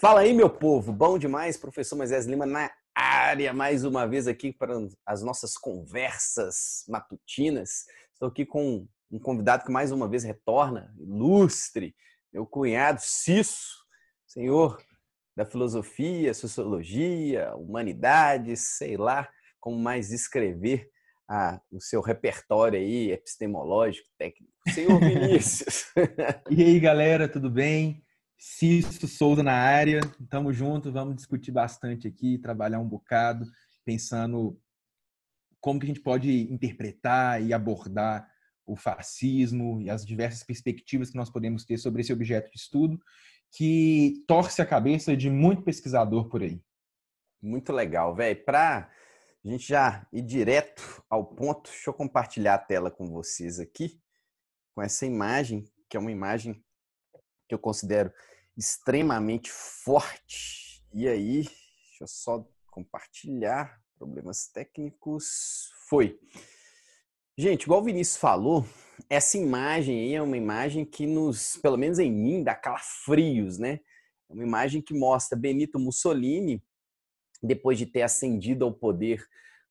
Fala aí, meu povo! Bom demais, professor Moisés Lima na área, mais uma vez aqui para as nossas conversas matutinas. Estou aqui com um convidado que mais uma vez retorna, ilustre, meu cunhado Cisso, senhor da filosofia, sociologia, humanidades, sei lá como mais escrever a, o seu repertório aí epistemológico, técnico. Senhor Vinícius! e aí, galera, tudo bem? Cisto Souza na área, estamos juntos, vamos discutir bastante aqui, trabalhar um bocado, pensando como que a gente pode interpretar e abordar o fascismo e as diversas perspectivas que nós podemos ter sobre esse objeto de estudo, que torce a cabeça de muito pesquisador por aí. Muito legal, velho. Para a gente já ir direto ao ponto, deixa eu compartilhar a tela com vocês aqui, com essa imagem, que é uma imagem que eu considero extremamente forte. E aí, deixa eu só compartilhar problemas técnicos. Foi. Gente, igual o Vinícius falou, essa imagem aí é uma imagem que nos, pelo menos em mim, dá calafrios, né? É uma imagem que mostra Benito Mussolini, depois de ter ascendido ao poder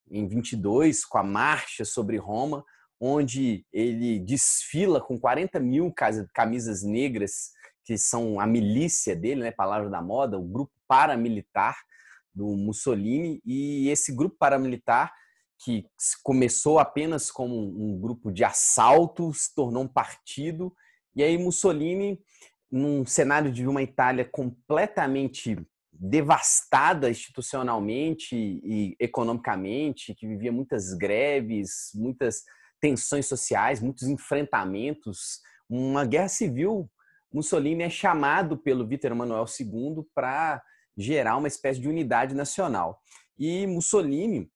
em 22, com a marcha sobre Roma, onde ele desfila com 40 mil camisas negras que são a milícia dele, né, palavra da moda, o grupo paramilitar do Mussolini, e esse grupo paramilitar que começou apenas como um grupo de assalto, se tornou um partido, e aí Mussolini, num cenário de uma Itália completamente devastada institucionalmente e economicamente, que vivia muitas greves, muitas tensões sociais, muitos enfrentamentos, uma guerra civil Mussolini é chamado pelo Vítor Emanuel II para gerar uma espécie de unidade nacional. E Mussolini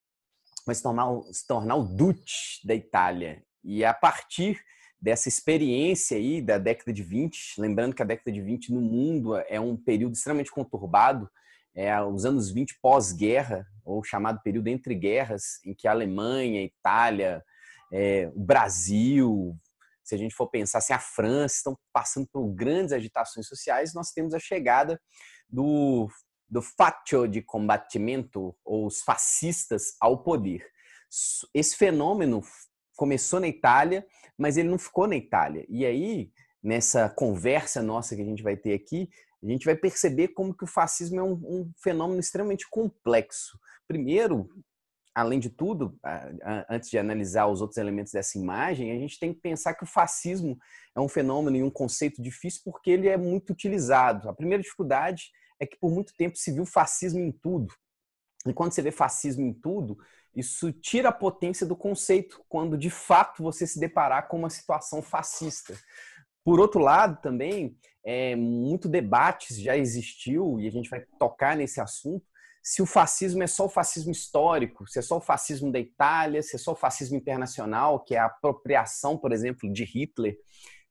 vai se tornar, se tornar o Duce da Itália. E a partir dessa experiência aí da década de 20, lembrando que a década de 20 no mundo é um período extremamente conturbado, é, os anos 20 pós-guerra, ou chamado período entre guerras, em que a Alemanha, a Itália, é, o Brasil, se a gente for pensar assim, a França estão passando por grandes agitações sociais, nós temos a chegada do, do facho de combatimento, ou os fascistas, ao poder. Esse fenômeno começou na Itália, mas ele não ficou na Itália. E aí, nessa conversa nossa que a gente vai ter aqui, a gente vai perceber como que o fascismo é um, um fenômeno extremamente complexo. Primeiro, além de tudo, antes de analisar os outros elementos dessa imagem, a gente tem que pensar que o fascismo é um fenômeno e um conceito difícil porque ele é muito utilizado. A primeira dificuldade é que por muito tempo se viu fascismo em tudo. E quando você vê fascismo em tudo, isso tira a potência do conceito quando de fato você se deparar com uma situação fascista. Por outro lado, também, é, muito debate já existiu, e a gente vai tocar nesse assunto, se o fascismo é só o fascismo histórico, se é só o fascismo da Itália, se é só o fascismo internacional, que é a apropriação, por exemplo, de Hitler,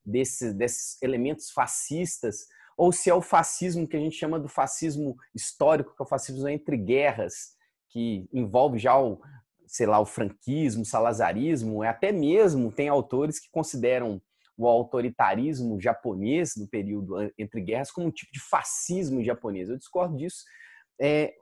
desses, desses elementos fascistas, ou se é o fascismo que a gente chama do fascismo histórico, que é o fascismo entre guerras, que envolve já o, sei lá, o franquismo, o salazarismo, é até mesmo tem autores que consideram o autoritarismo japonês no período eh, entre guerras como um tipo de fascismo japonês. Eu discordo disso. É,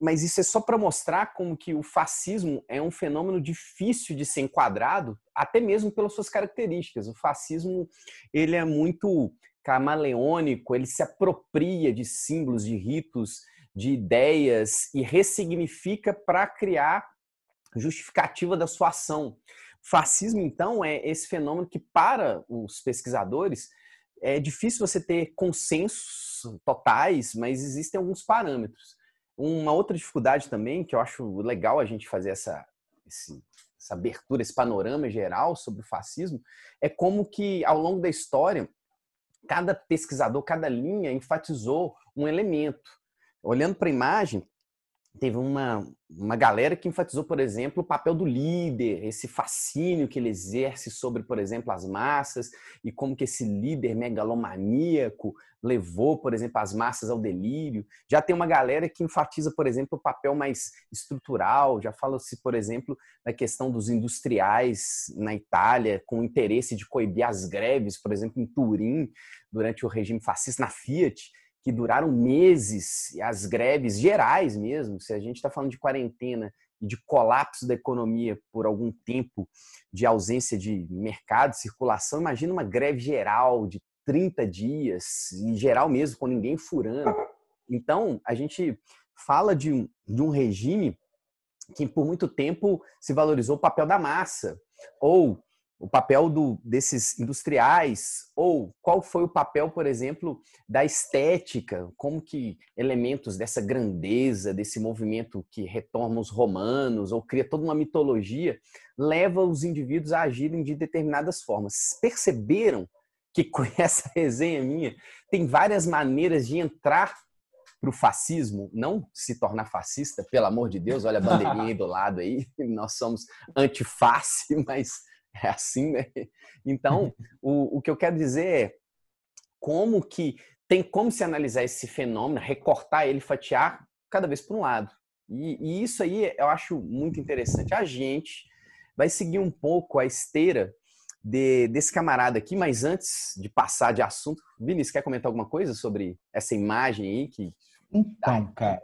mas isso é só para mostrar como que o fascismo é um fenômeno difícil de ser enquadrado, até mesmo pelas suas características. O fascismo ele é muito camaleônico, ele se apropria de símbolos, de ritos, de ideias e ressignifica para criar justificativa da sua ação. O fascismo, então, é esse fenômeno que, para os pesquisadores, é difícil você ter consensos totais, mas existem alguns parâmetros. Uma outra dificuldade também, que eu acho legal a gente fazer essa, esse, essa abertura, esse panorama geral sobre o fascismo, é como que ao longo da história, cada pesquisador, cada linha enfatizou um elemento. Olhando para a imagem, teve uma, uma galera que enfatizou, por exemplo, o papel do líder, esse fascínio que ele exerce sobre, por exemplo, as massas e como que esse líder megalomaníaco levou, por exemplo, as massas ao delírio. Já tem uma galera que enfatiza, por exemplo, o papel mais estrutural, já fala-se, por exemplo, da questão dos industriais na Itália, com o interesse de coibir as greves, por exemplo, em Turim, durante o regime fascista, na Fiat, que duraram meses, as greves gerais mesmo, se a gente está falando de quarentena e de colapso da economia por algum tempo, de ausência de mercado, circulação, imagina uma greve geral de 30 dias, em geral mesmo, com ninguém furando. Então, a gente fala de um, de um regime que por muito tempo se valorizou o papel da massa, ou o papel do, desses industriais ou qual foi o papel, por exemplo, da estética, como que elementos dessa grandeza, desse movimento que retoma os romanos ou cria toda uma mitologia, leva os indivíduos a agirem de determinadas formas. Perceberam que com essa resenha minha tem várias maneiras de entrar para o fascismo, não se tornar fascista, pelo amor de Deus, olha a bandeirinha aí do lado aí, nós somos antiface, mas É assim, né? Então, uhum. o, o que eu quero dizer é como que tem como se analisar esse fenômeno, recortar ele, fatiar cada vez para um lado. E, e, isso aí eu acho muito interessante. A gente vai seguir um pouco a esteira de, desse camarada aqui, mas antes de passar de assunto, Vinícius, quer comentar alguma coisa sobre essa imagem aí que. Então, cara,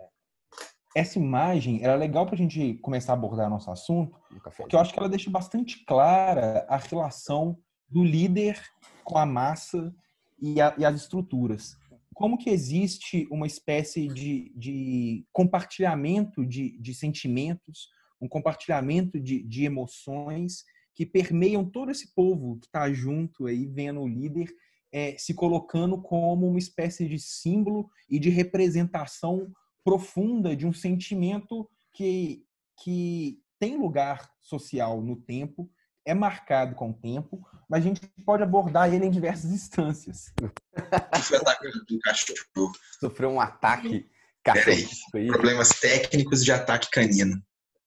essa imagem era é legal para a gente começar a abordar nosso assunto, porque eu acho que ela deixa bastante clara a relação do líder com a massa e, a, e as estruturas. Como que existe uma espécie de, de compartilhamento de, de, sentimentos, um compartilhamento de, de emoções que permeiam todo esse povo que está junto aí, vendo o líder é, se colocando como uma espécie de símbolo e de representação profunda de um sentimento que, que tem lugar social no tempo, é marcado com o tempo, mas a gente pode abordar ele em diversas instâncias. Foi é cachorro. Sofreu um ataque canino problemas técnicos de ataque canino.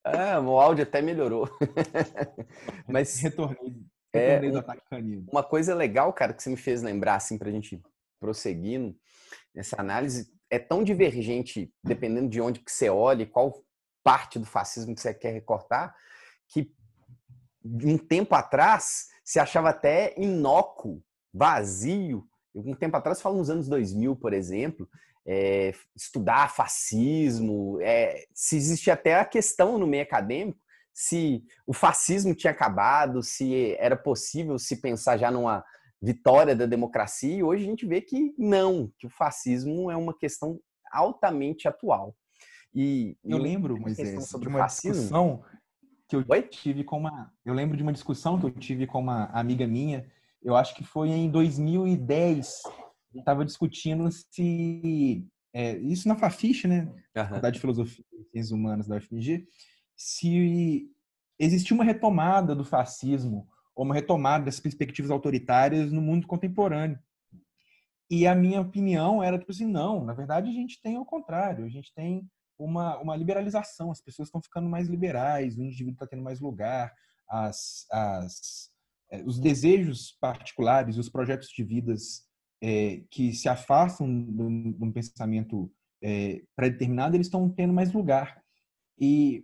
Ah, o áudio até melhorou. mas retornei, é, do ataque canino. Uma coisa legal, cara, que você me fez lembrar, assim, pra gente prosseguindo nessa análise, é tão divergente, dependendo de onde que você olha e qual parte do fascismo que você quer recortar, que um tempo atrás se achava até inócuo, vazio. Um tempo atrás, falo nos anos 2000, por exemplo, é, estudar fascismo, é, se existia até a questão no meio acadêmico se o fascismo tinha acabado, se era possível se pensar já numa vitória da democracia, e hoje a gente vê que não, que o fascismo é uma questão altamente atual. E eu lembro, Moisés, sobre de uma fascismo. discussão que eu Oi? tive com uma, eu lembro de uma discussão que eu tive com uma amiga minha, eu acho que foi em 2010, estava discutindo se é, isso na Fafiche, né, uhum. Faculdade de Filosofia e Ciências Humanas da UFMG, se existia uma retomada do fascismo uma retomada das perspectivas autoritárias no mundo contemporâneo. E a minha opinião era tipo assim, não, na verdade a gente tem o contrário, a gente tem uma, uma liberalização, as pessoas estão ficando mais liberais, o indivíduo está tendo mais lugar, as, as, eh, os desejos particulares, os projetos de vidas é, que se afastam de um, pensamento é, pré-determinado, eles estão tendo mais lugar. E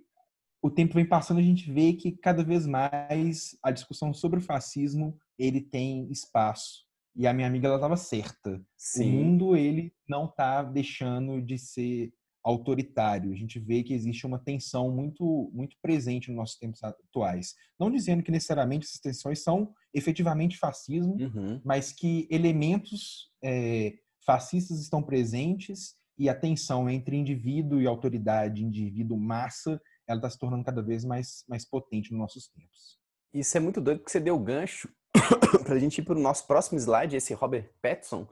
o tempo vem passando, a gente vê que cada vez mais a discussão sobre o fascismo ele tem espaço. E a minha amiga ela estava certa. Sim. O mundo ele não está deixando de ser autoritário. A gente vê que existe uma tensão muito muito presente nos nossos tempos atuais. Não dizendo que necessariamente essas tensões são efetivamente fascismo, uhum. mas que elementos é, fascistas estão presentes e a tensão entre indivíduo e autoridade, indivíduo massa, ela está se tornando cada vez mais, mais potente nos nossos tempos. Isso é muito doido que você deu o gancho para a gente ir para o nosso próximo slide. Esse Robert Pattinson,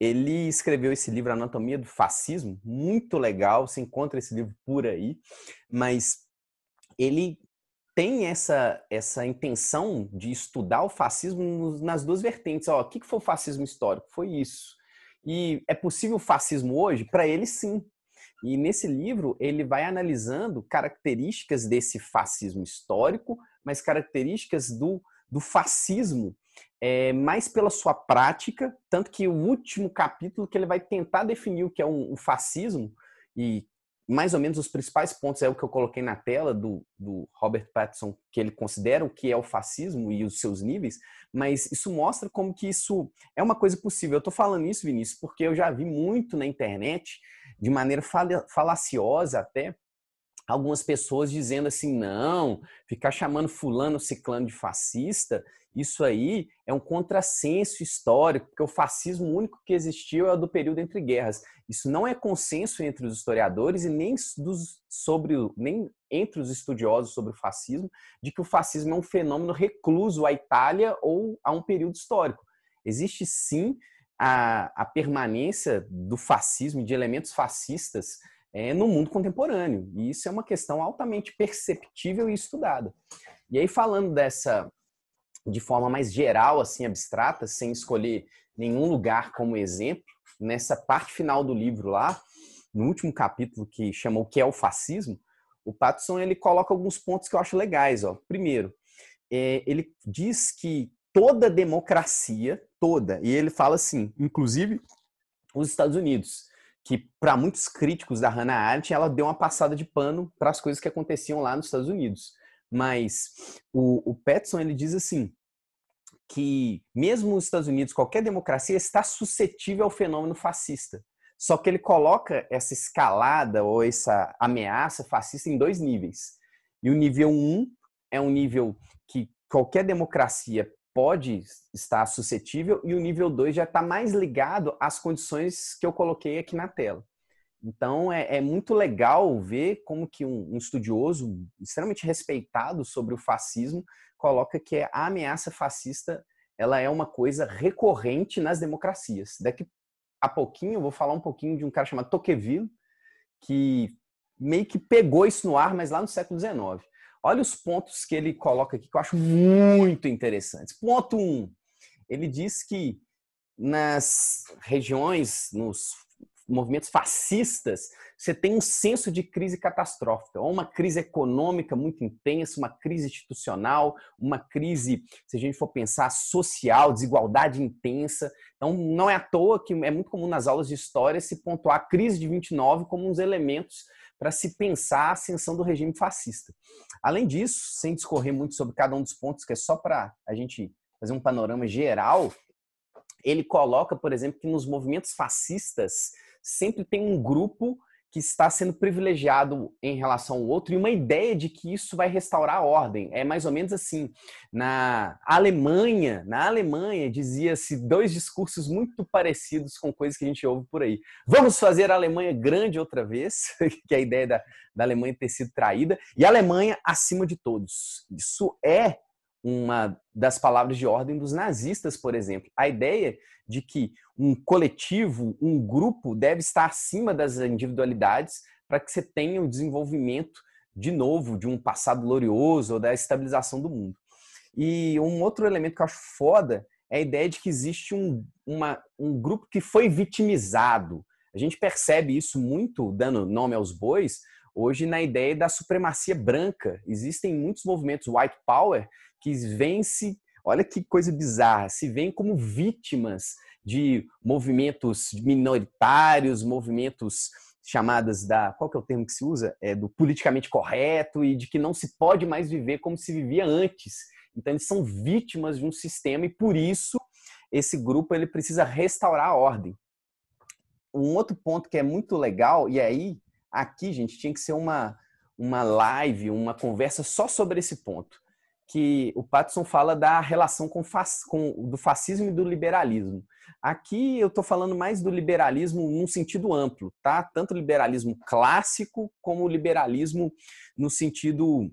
ele escreveu esse livro Anatomia do Fascismo, muito legal. Se encontra esse livro por aí, mas ele tem essa, essa intenção de estudar o fascismo nas duas vertentes. Ó, o que, que foi o fascismo histórico? Foi isso. E é possível o fascismo hoje? Para ele, sim. E nesse livro ele vai analisando características desse fascismo histórico, mas características do, do fascismo é, mais pela sua prática, tanto que o último capítulo que ele vai tentar definir o que é um, um fascismo e mais ou menos os principais pontos é o que eu coloquei na tela do, do Robert Pattinson, que ele considera o que é o fascismo e os seus níveis, mas isso mostra como que isso é uma coisa possível. Eu estou falando isso, Vinícius, porque eu já vi muito na internet de maneira falaciosa até, algumas pessoas dizendo assim: não, ficar chamando fulano, ciclano de fascista, isso aí é um contrassenso histórico, porque o fascismo único que existiu é o do período entre guerras. Isso não é consenso entre os historiadores e nem, dos, sobre, nem entre os estudiosos sobre o fascismo, de que o fascismo é um fenômeno recluso à Itália ou a um período histórico. Existe sim a, a permanência do fascismo, de elementos fascistas é, no mundo contemporâneo. E isso é uma questão altamente perceptível e estudada. E aí, falando dessa de forma mais geral, assim, abstrata, sem escolher nenhum lugar como exemplo, nessa parte final do livro lá, no último capítulo que chamou que é o fascismo, o Patterson ele coloca alguns pontos que eu acho legais. Ó. Primeiro, é, ele diz que toda democracia, toda, e ele fala assim, inclusive os Estados Unidos, que para muitos críticos da Hannah Arendt, ela deu uma passada de pano para as coisas que aconteciam lá nos Estados Unidos. Mas o, o Petson, ele diz assim, que mesmo os Estados Unidos, qualquer democracia está suscetível ao fenômeno fascista. Só que ele coloca essa escalada ou essa ameaça fascista em dois níveis. E o nível 1 um é um nível que qualquer democracia pode estar suscetível e o nível 2 já está mais ligado às condições que eu coloquei aqui na tela. Então é, é muito legal ver como que um, um, estudioso extremamente respeitado sobre o fascismo coloca que é a ameaça fascista ela é uma coisa recorrente nas democracias. Daqui a pouquinho eu vou falar um pouquinho de um cara chamado Tocqueville que meio que pegou isso no ar, mas lá no século XIX. Olha os pontos que ele coloca aqui que eu acho muito interessantes. Ponto 1. Um, ele diz que nas regiões, nos movimentos fascistas, você tem um senso de crise catastrófica, ou uma crise econômica muito intensa, uma crise institucional, uma crise, se a gente for pensar, social, desigualdade intensa. Então, não é à toa que é muito comum nas aulas de história se pontuar a crise de 29 como um dos elementos para se pensar a ascensão do regime fascista. Além disso, sem discorrer muito sobre cada um dos pontos, que é só para a gente fazer um panorama geral, ele coloca, por exemplo, que nos movimentos fascistas sempre tem um grupo que está sendo privilegiado em relação ao outro e uma ideia de que isso vai restaurar a ordem. É mais ou menos assim. Na Alemanha, na Alemanha dizia-se dois discursos muito parecidos com coisas que a gente ouve por aí. Vamos fazer a Alemanha grande outra vez, que é a ideia da, da Alemanha ter sido traída, e a Alemanha acima de todos. Isso é uma das palavras de ordem dos nazistas, por exemplo. A ideia de que um coletivo, um grupo, deve estar acima das individualidades para que você tenha o um desenvolvimento de novo de um passado glorioso ou da estabilização do mundo. E um outro elemento que eu acho foda é a ideia de que existe um, uma, um grupo que foi vitimizado. A gente percebe isso muito, dando nome aos bois, hoje na ideia da supremacia branca. Existem muitos movimentos white power que vence, olha que coisa bizarra, se vêm como vítimas de movimentos minoritários, movimentos chamadas da qual que é o termo que se usa é do politicamente correto e de que não se pode mais viver como se vivia antes. Então eles são vítimas de um sistema e por isso esse grupo ele precisa restaurar a ordem. Um outro ponto que é muito legal e aí aqui gente tinha que ser uma uma live, uma conversa só sobre esse ponto que o Patson fala da relação com, com, do fascismo e do liberalismo. Aqui eu estou falando mais do liberalismo num sentido amplo, tá? Tanto liberalismo clássico como liberalismo no sentido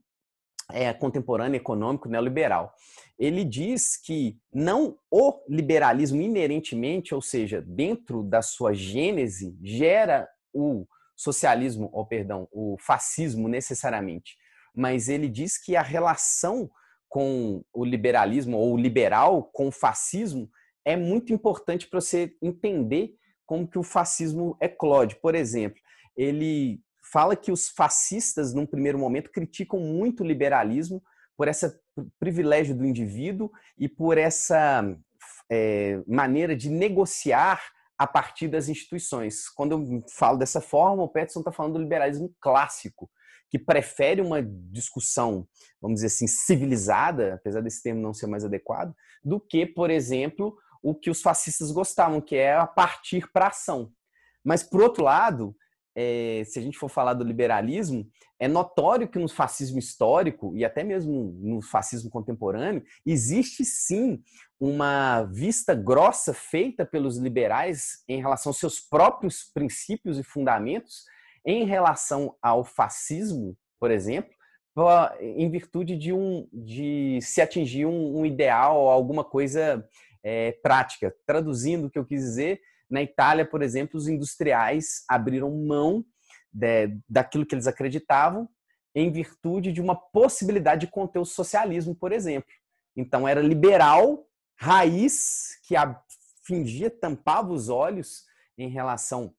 é, contemporâneo, econômico, neoliberal. Ele diz que não o liberalismo inerentemente, ou seja, dentro da sua gênese, gera o socialismo, ou perdão, o fascismo necessariamente, mas ele diz que a relação com o liberalismo ou liberal com o fascismo é muito importante para você entender como que o fascismo é eclode. Por exemplo, ele fala que os fascistas, num primeiro momento, criticam muito o liberalismo por esse privilégio do indivíduo e por essa é, maneira de negociar a partir das instituições. Quando eu falo dessa forma, o Peterson está falando do liberalismo clássico, que prefere uma discussão, vamos dizer assim, civilizada, apesar desse termo não ser mais adequado, do que, por exemplo, o que os fascistas gostavam, que é a partir para ação. Mas, por outro lado, é, se a gente for falar do liberalismo, é notório que no fascismo histórico e até mesmo no fascismo contemporâneo existe sim uma vista grossa feita pelos liberais em relação aos seus próprios princípios e fundamentos em relação ao fascismo, por exemplo, em virtude de, um, de se atingir um, um ideal ou alguma coisa é, prática. Traduzindo o que eu quis dizer, na Itália, por exemplo, os industriais abriram mão de, daquilo que eles acreditavam em virtude de uma possibilidade de conter o socialismo, por exemplo. Então era liberal, raiz, que a, fingia, tampava os olhos em relação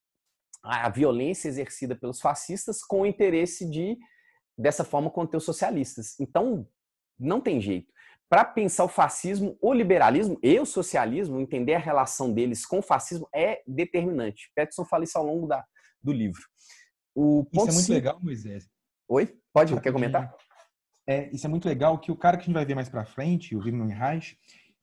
a violência exercida pelos fascistas com o interesse de, dessa forma, conter os socialistas. Então, não tem jeito. Para pensar o fascismo, o liberalismo e o socialismo, entender a relação deles com o fascismo é determinante. Peterson fala isso ao longo da, do livro. O isso é muito cinco... legal, Moisés. Oi? Pode? Quer comentar? É, isso é muito legal que o cara que a gente vai ver mais para frente, o Wilhelm Reich,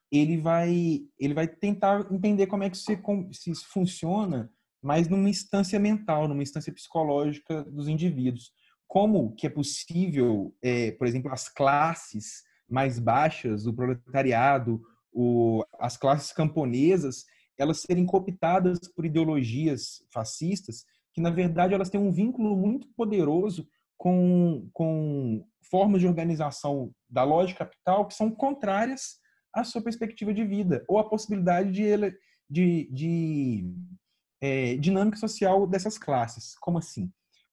ele vai, ele vai tentar entender como é que isso, como, se funciona mas numa instância mental, numa instância psicológica dos indivíduos. Como que é possível, é, por exemplo, as classes mais baixas, o proletariado, o, as classes camponesas, elas serem cooptadas por ideologias fascistas, que na verdade elas têm um vínculo muito poderoso com, com formas de organização da lógica capital que são contrárias à sua perspectiva de vida, ou à possibilidade de, ele, de, de é, dinâmica social dessas classes. Como assim?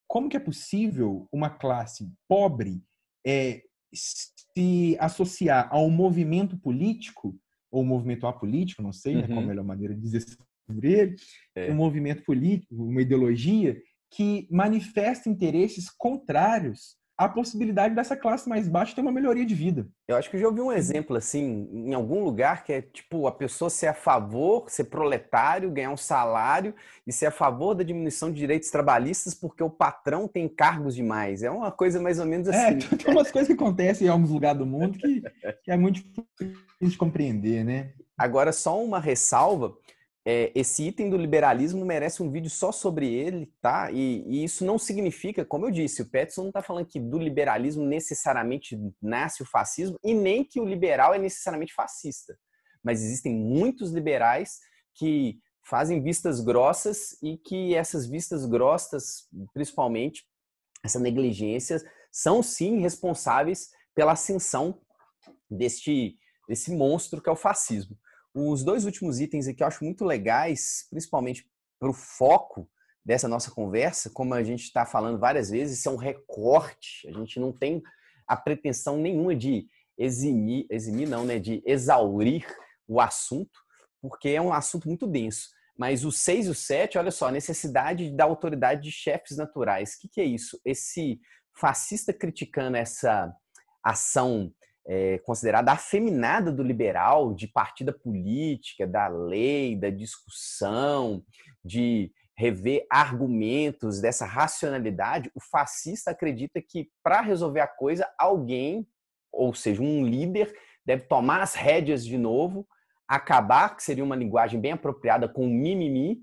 Como que é possível uma classe pobre é, se associar a um movimento político, ou um movimento apolítico, não sei uhum. né, qual a uhum. melhor maneira de dizer sobre ele, é. um movimento político, uma ideologia que manifesta interesses contrários a possibilidade dessa classe mais baixa ter uma melhoria de vida. Eu acho que eu já ouvi um exemplo assim, em algum lugar, que é tipo a pessoa ser a favor, ser proletário, ganhar um salário e ser a favor da diminuição de direitos trabalhistas porque o patrão tem cargos demais. É uma coisa mais ou menos é, assim. É, tem umas coisas que acontecem em alguns lugares do mundo que, que é muito difícil de compreender, né? Agora, só uma ressalva é, esse item do liberalismo merece um vídeo só sobre ele, tá? E, e isso não significa, como eu disse, o Peterson não está falando que do liberalismo necessariamente nasce o fascismo e nem que o liberal é necessariamente fascista. Mas existem muitos liberais que fazem vistas grossas e que essas vistas grossas, principalmente essa negligência, são sim responsáveis pela ascensão deste desse monstro que é o fascismo. Os dois últimos itens aqui eu acho muito legais, principalmente para o foco dessa nossa conversa, como a gente está falando várias vezes, são recorte. A gente não tem a pretensão nenhuma de eximir, eximir não, né, de exaurir o assunto, porque é um assunto muito denso. Mas o 6 e o 7, olha só, necessidade da autoridade de chefes naturais. O que, que é isso? Esse fascista criticando essa ação é, considerada afeminada do liberal, de partida política, da lei, da discussão, de rever argumentos, dessa racionalidade, o fascista acredita que para resolver a coisa, alguém, ou seja, um líder, deve tomar as rédeas de novo, acabar, que seria uma linguagem bem apropriada, com o mimimi,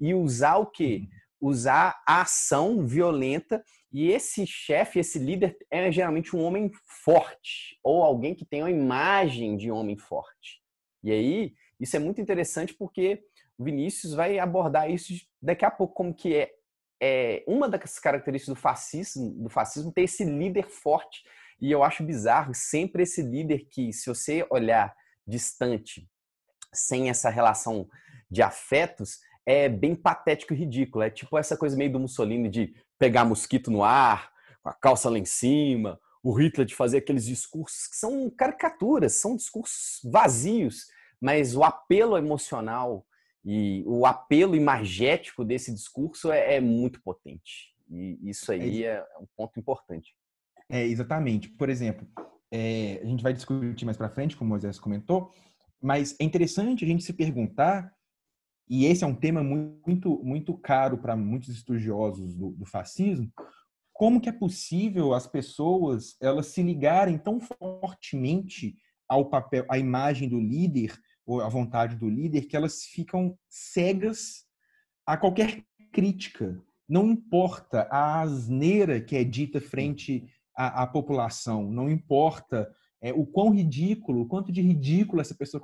e usar o quê? Uhum. Usar a ação violenta e esse chefe, esse líder, é geralmente um homem forte, ou alguém que tem uma imagem de homem forte. E aí, isso é muito interessante porque o Vinícius vai abordar isso daqui a pouco, como que é, é uma das características do fascismo, do fascismo ter esse líder forte. E eu acho bizarro sempre esse líder que, se você olhar distante, sem essa relação de afetos, é bem patético e ridículo. É tipo essa coisa meio do Mussolini de pegar mosquito no ar, com a calça lá em cima, o Hitler de fazer aqueles discursos que são caricaturas, são discursos vazios, mas o apelo emocional e o apelo imagético desse discurso é, é muito potente. E isso aí é, é um ponto importante. É, exatamente. Por exemplo, é, a gente vai discutir mais para frente, como o Moisés comentou, mas é interessante a gente se perguntar e esse é um tema muito, muito caro para muitos estudiosos do, do, fascismo, como que é possível as pessoas elas se ligarem tão fortemente ao papel, à imagem do líder ou à vontade do líder, que elas ficam cegas a qualquer crítica. Não importa a asneira que é dita frente à, à população, não importa é, o quão ridículo, o quanto de ridículo essa pessoa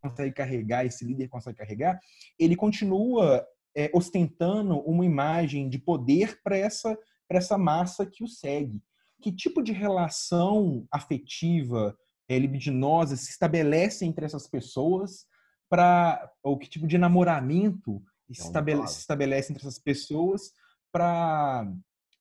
consegue carregar, esse líder consegue carregar, ele continua é, ostentando uma imagem de poder para essa, essa massa que o segue. Que tipo de relação afetiva, é, libidinosa se estabelece entre essas pessoas? para ou que tipo de namoramento se, é estabelece, se estabelece entre essas pessoas para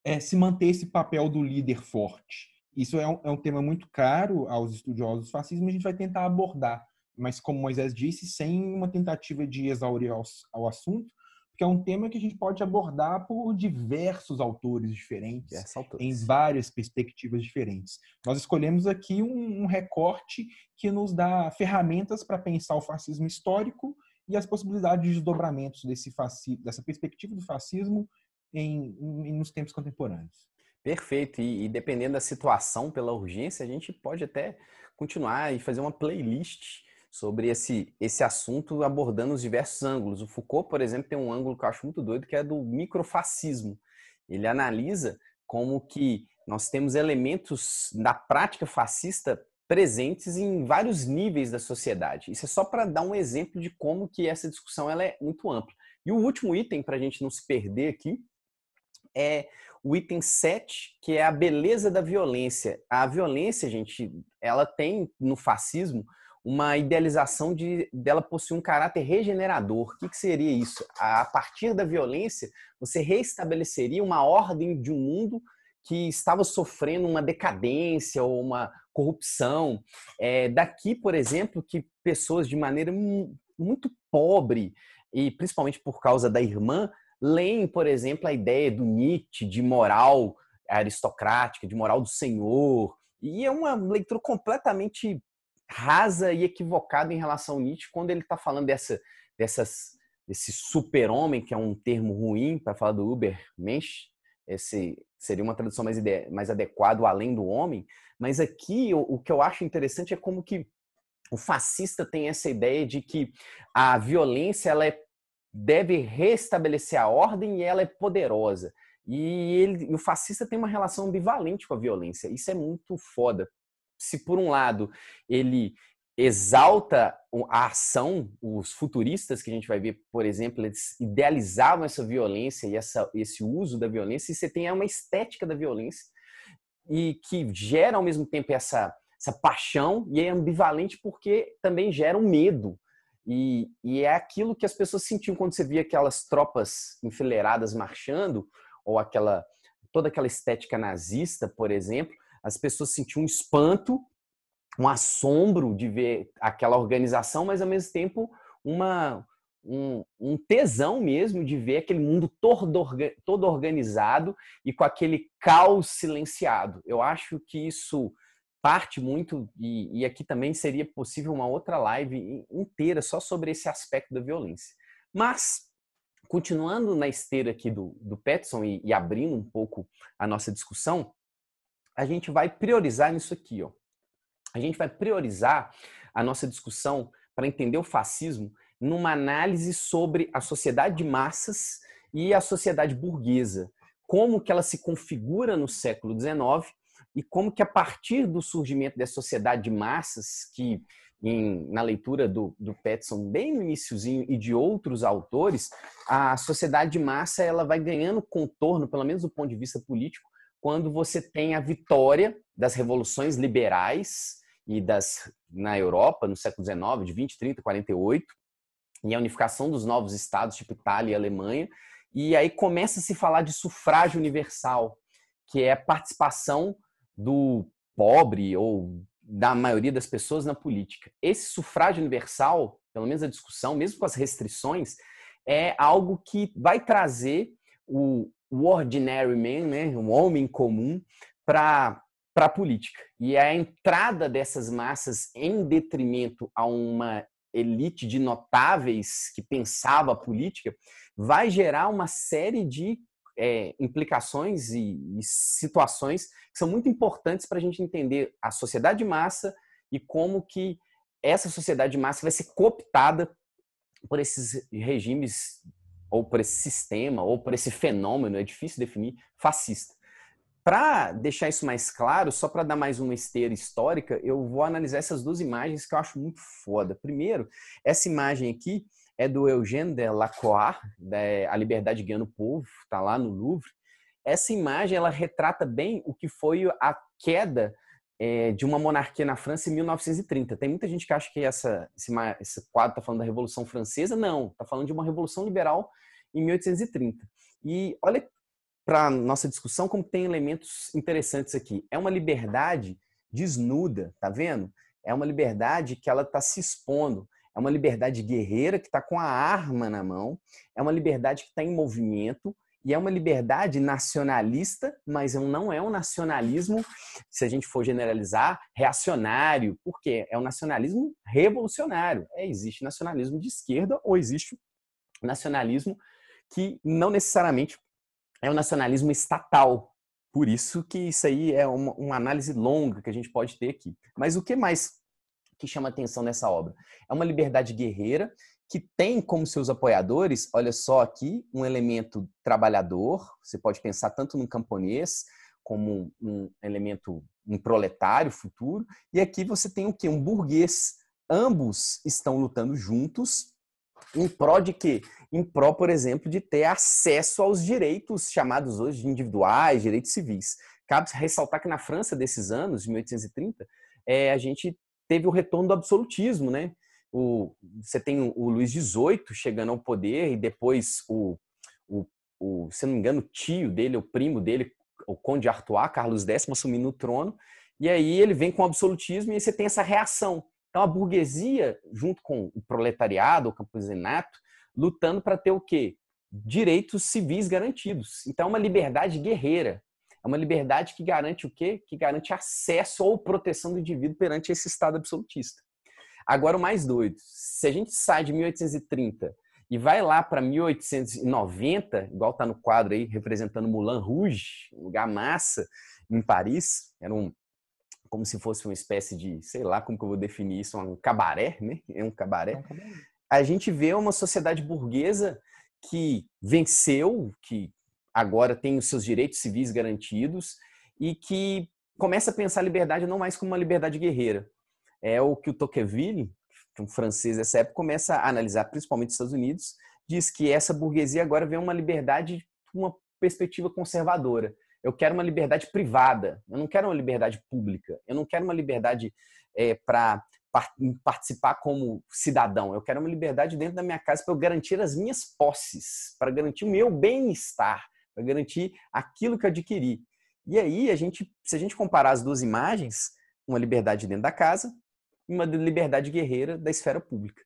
é, se manter esse papel do líder forte? Isso é um, é um tema muito caro aos estudiosos do fascismo e a gente vai tentar abordar mas como Moisés disse, sem uma tentativa de exaurir ao, ao assunto, porque é um tema que a gente pode abordar por diversos autores diferentes, autores. em várias perspectivas diferentes. Nós escolhemos aqui um, um recorte que nos dá ferramentas para pensar o fascismo histórico e as possibilidades de desdobramentos desse fascismo, dessa perspectiva do fascismo em, em, nos tempos contemporâneos. Perfeito, e, e, dependendo da situação, pela urgência, a gente pode até continuar e fazer uma playlist sobre esse, esse assunto abordando os diversos ângulos. O Foucault, por exemplo, tem um ângulo que eu acho muito doido, que é do microfascismo. Ele analisa como que nós temos elementos da prática fascista presentes em vários níveis da sociedade. Isso é só para dar um exemplo de como que essa discussão ela é muito ampla. E o último item, para a gente não se perder aqui, é o item 7, que é a beleza da violência. A violência, gente, ela tem no fascismo uma idealização de dela possuir um caráter regenerador. O que, que seria isso? A partir da violência, você reestabeleceria uma ordem de um mundo que estava sofrendo uma decadência ou uma corrupção. É, daqui, por exemplo, que pessoas de maneira muito pobre, e principalmente por causa da irmã, leem, por exemplo, a ideia do Nietzsche de moral aristocrática, de moral do senhor. E é uma leitura completamente rasa e equivocada em relação ao Nietzsche quando ele está falando dessa, dessas, desse super-homem, que é um termo ruim para falar do Ubermensch, esse seria uma tradução mais, mais adequada além do homem, mas aqui o, o que eu acho interessante é como que o fascista tem essa ideia de que a violência ela é, deve restabelecer a ordem e ela é poderosa. E, ele, e o fascista tem uma relação ambivalente com a violência. Isso é muito foda, se por um lado ele exalta a ação, os futuristas que a gente vai ver, por exemplo, eles idealizavam essa violência e essa, esse uso da violência, e você tem é uma estética da violência, e que gera ao mesmo tempo essa, essa paixão, e é ambivalente porque também gera um medo. E, e é aquilo que as pessoas sentiam quando você via aquelas tropas enfileiradas marchando, ou aquela toda aquela estética nazista, por exemplo, as pessoas sentiam um espanto, um assombro de ver aquela organização, mas ao mesmo tempo uma, um, um tesão mesmo de ver aquele mundo todo, todo organizado e com aquele caos silenciado. Eu acho que isso parte muito, e, e aqui também seria possível uma outra live inteira só sobre esse aspecto da violência. Mas continuando na esteira aqui do, do Petson e, e, abrindo um pouco a nossa discussão, a gente vai priorizar nisso aqui, ó. A gente vai priorizar a nossa discussão para entender o fascismo numa análise sobre a sociedade de massas e a sociedade burguesa, como que ela se configura no século XIX e como que a partir do surgimento dessa sociedade de massas, que em, na leitura do, do Petson bem no iníciozinho e de outros autores, a sociedade de massa ela vai ganhando contorno, pelo menos do ponto de vista político, quando você tem a vitória das revoluções liberais e das na Europa no século XIX, de 20, 30, 48, e a unificação dos novos estados, tipo Itália e Alemanha, e aí começa a se falar de sufrágio universal, que é a participação do pobre ou da maioria das pessoas na política. Esse sufrágio universal, pelo menos a discussão, mesmo com as restrições, é algo que vai trazer o, o ordinary man, né, um homem comum, para para a política. E a entrada dessas massas em detrimento a uma elite de notáveis que pensava a política vai gerar uma série de é, implicações e, e situações que são muito importantes para a gente entender a sociedade de massa e como que essa sociedade de massa vai ser cooptada por esses regimes ou por esse sistema, ou por esse fenômeno, é difícil definir, fascista. Para deixar isso mais claro, só para dar mais uma esteira histórica, eu vou analisar essas duas imagens que eu acho muito foda. Primeiro, essa imagem aqui é do Eugène Delacroix, da A Liberdade Guiando o Povo, está lá no Louvre. Essa imagem ela retrata bem o que foi a queda é, de uma monarquia na França em 1930. Tem muita gente que acha que essa, esse, esse quadro está falando da Revolução Francesa. Não, está falando de uma Revolução Liberal em 1830. E olha para nossa discussão como tem elementos interessantes aqui. É uma liberdade desnuda, tá vendo? É uma liberdade que ela está se expondo. É uma liberdade guerreira que está com a arma na mão. É uma liberdade que está em movimento e é uma liberdade nacionalista, mas não é um nacionalismo, se a gente for generalizar, reacionário. Por quê? É um nacionalismo revolucionário. É, existe nacionalismo de esquerda ou existe nacionalismo que não necessariamente é um nacionalismo estatal. Por isso que isso aí é uma, uma análise longa que a gente pode ter aqui. Mas o que mais que chama atenção nessa obra? É uma liberdade guerreira que tem como seus apoiadores, olha só aqui, um elemento trabalhador, você pode pensar tanto no camponês como um elemento um proletário futuro, e aqui você tem o que um burguês. Ambos estão lutando juntos em pró de quê? Em pró, por exemplo, de ter acesso aos direitos chamados hoje de individuais, direitos civis. Cabe ressaltar que na França desses anos, de 1830, é, eh, a gente teve o retorno do absolutismo, né? o, você tem o, Luiz XVIII chegando ao poder e depois o, o, o, se não me engano, o tio dele, o primo dele, o Conde Artois, Carlos X, assumindo o trono. E aí ele vem com o absolutismo e você tem essa reação. Então a burguesia, junto com o proletariado, o campesinato, lutando para ter o quê? Direitos civis garantidos. Então é uma liberdade guerreira. É uma liberdade que garante o quê? Que garante acesso ou proteção do indivíduo perante esse Estado absolutista. Agora, o mais doido: se a gente sai de 1830 e vai lá para 1890, igual tá no quadro aí, representando Moulin Rouge, um lugar massa, em Paris, era um como se fosse uma espécie de, sei lá como que eu vou definir isso, um cabaré, né? É um cabaré. É um cabaré. A gente vê uma sociedade burguesa que venceu, que agora tem os seus direitos civis garantidos e que começa a pensar a liberdade não mais como uma liberdade guerreira, é o que o Tocqueville, um francês dessa época, começa a analisar, principalmente os Estados Unidos, diz que essa burguesia agora vê uma liberdade, uma perspectiva conservadora. Eu quero uma liberdade privada, eu não quero uma liberdade pública, eu não quero uma liberdade é, para participar como cidadão, eu quero uma liberdade dentro da minha casa para eu garantir as minhas posses, para garantir o meu bem-estar, para garantir aquilo que eu adquiri. E aí, a gente, se a gente comparar as duas imagens, uma liberdade dentro da casa uma liberdade guerreira da esfera pública.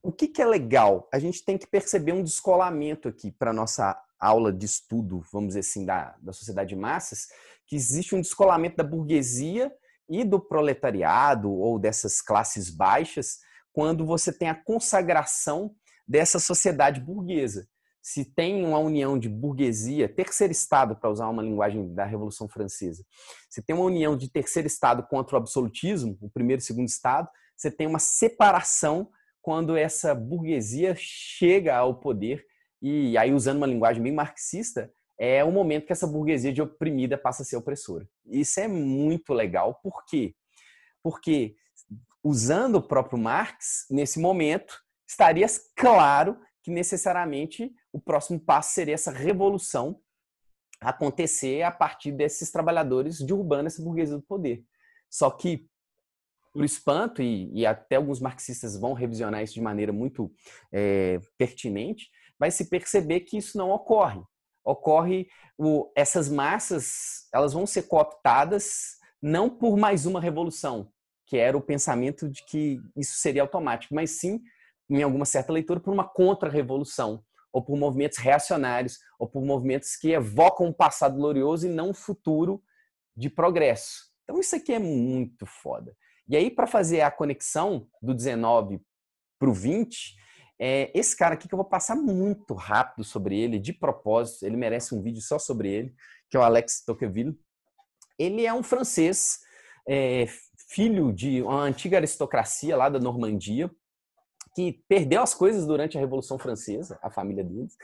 O que, que é legal? A gente tem que perceber um descolamento aqui para nossa aula de estudo, vamos dizer assim, da, da sociedade de massas, que existe um descolamento da burguesia e do proletariado ou dessas classes baixas quando você tem a consagração dessa sociedade burguesa se tem uma união de burguesia, terceiro Estado, para usar uma linguagem da Revolução Francesa, se tem uma união de terceiro Estado contra o absolutismo, o primeiro e segundo Estado, você tem uma separação quando essa burguesia chega ao poder e aí usando uma linguagem bem marxista, é o momento que essa burguesia de oprimida passa a ser opressora. Isso é muito legal, por quê? Porque usando o próprio Marx, nesse momento, estaria claro que necessariamente o próximo passo seria essa revolução acontecer a partir desses trabalhadores derrubando essa burguesia do poder. Só que, por espanto, e, e até alguns marxistas vão revisionar isso de maneira muito é, pertinente, vai se perceber que isso não ocorre. Ocorre o, essas massas, elas vão ser cooptadas não por mais uma revolução, que era o pensamento de que isso seria automático, mas sim, em alguma certa leitura, por uma contra-revolução ou por movimentos reacionários, ou por movimentos que evocam um passado glorioso e não um futuro de progresso. Então isso aqui é muito foda. E aí, para fazer a conexão do 19 para o 20, é, esse cara aqui que eu vou passar muito rápido sobre ele, de propósito, ele merece um vídeo só sobre ele, que é o Alex Tocqueville. Ele é um francês, é, filho de uma antiga aristocracia lá da Normandia, que perdeu as coisas durante a Revolução Francesa, a família deles.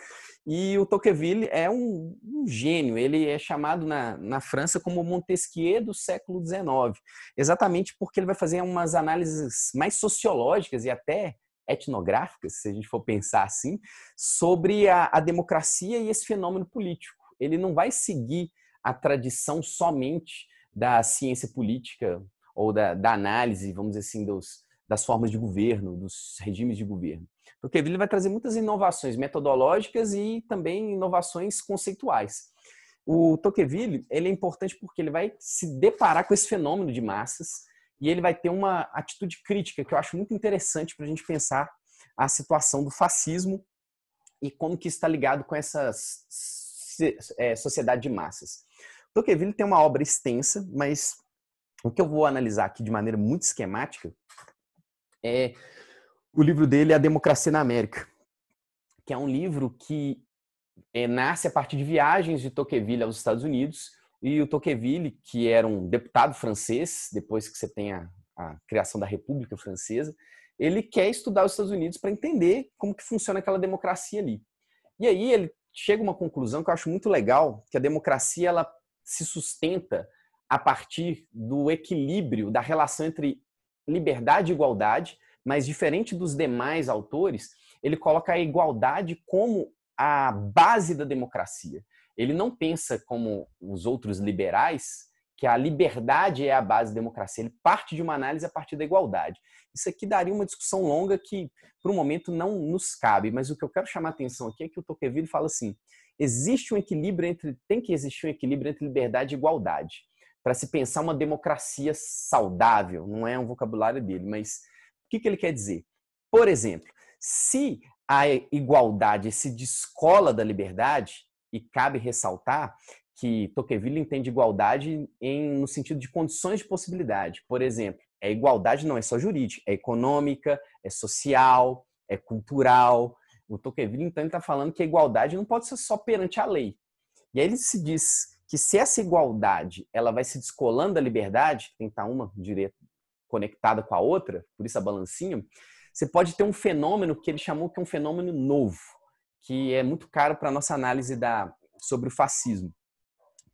E o Tocqueville é um, um gênio, ele é chamado na, na França como Montesquieu do século XIX, exatamente porque ele vai fazer umas análises mais sociológicas e até etnográficas, se a gente for pensar assim, sobre a, a democracia e esse fenômeno político. Ele não vai seguir a tradição somente da ciência política ou da, da análise, vamos dizer assim, dos, das formas de governo, dos regimes de governo. Porque ele vai trazer muitas inovações metodológicas e também inovações conceituais. O Tocqueville ele é importante porque ele vai se deparar com esse fenômeno de massas e ele vai ter uma atitude crítica que eu acho muito interessante para a gente pensar a situação do fascismo e como que está ligado com essa é, sociedade de massas. Tocqueville tem uma obra extensa, mas o que eu vou analisar aqui de maneira muito esquemática é o livro dele é A Democracia na América, que é um livro que é, nasce a partir de viagens de Tocqueville aos Estados Unidos. E o Tocqueville, que era um deputado francês, depois que você tem a, a criação da República Francesa, ele quer estudar os Estados Unidos para entender como que funciona aquela democracia ali. E aí ele chega a uma conclusão que eu acho muito legal, que a democracia ela se sustenta a partir do equilíbrio da relação entre liberdade e igualdade, mas diferente dos demais autores, ele coloca a igualdade como a base da democracia. Ele não pensa como os outros liberais, que a liberdade é a base da democracia. Ele parte de uma análise a partir da igualdade. Isso aqui daria uma discussão longa que, para o momento, não nos cabe, mas o que eu quero chamar a atenção aqui é que o Tocqueville fala assim: existe um equilíbrio entre. tem que existir um equilíbrio entre liberdade e igualdade para se pensar uma democracia saudável, não é um vocabulário dele, mas o que, que ele quer dizer? Por exemplo, se a igualdade se descola da liberdade, e cabe ressaltar que Tocqueville entende igualdade em, no sentido de condições de possibilidade. Por exemplo, a igualdade não é só jurídica, é econômica, é social, é cultural. O Tocqueville, então, está falando que a igualdade não pode ser só perante a lei. E aí ele se diz que se essa igualdade ela vai se descolando da liberdade, tem que estar tá uma direita conectada com a outra, por isso a balancinha, você pode ter um fenômeno que ele chamou que é um fenômeno novo, que é muito caro para a nossa análise da, sobre o fascismo,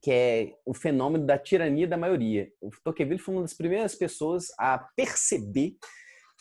que é o fenômeno da tirania da maioria. O Tocqueville foi uma das primeiras pessoas a perceber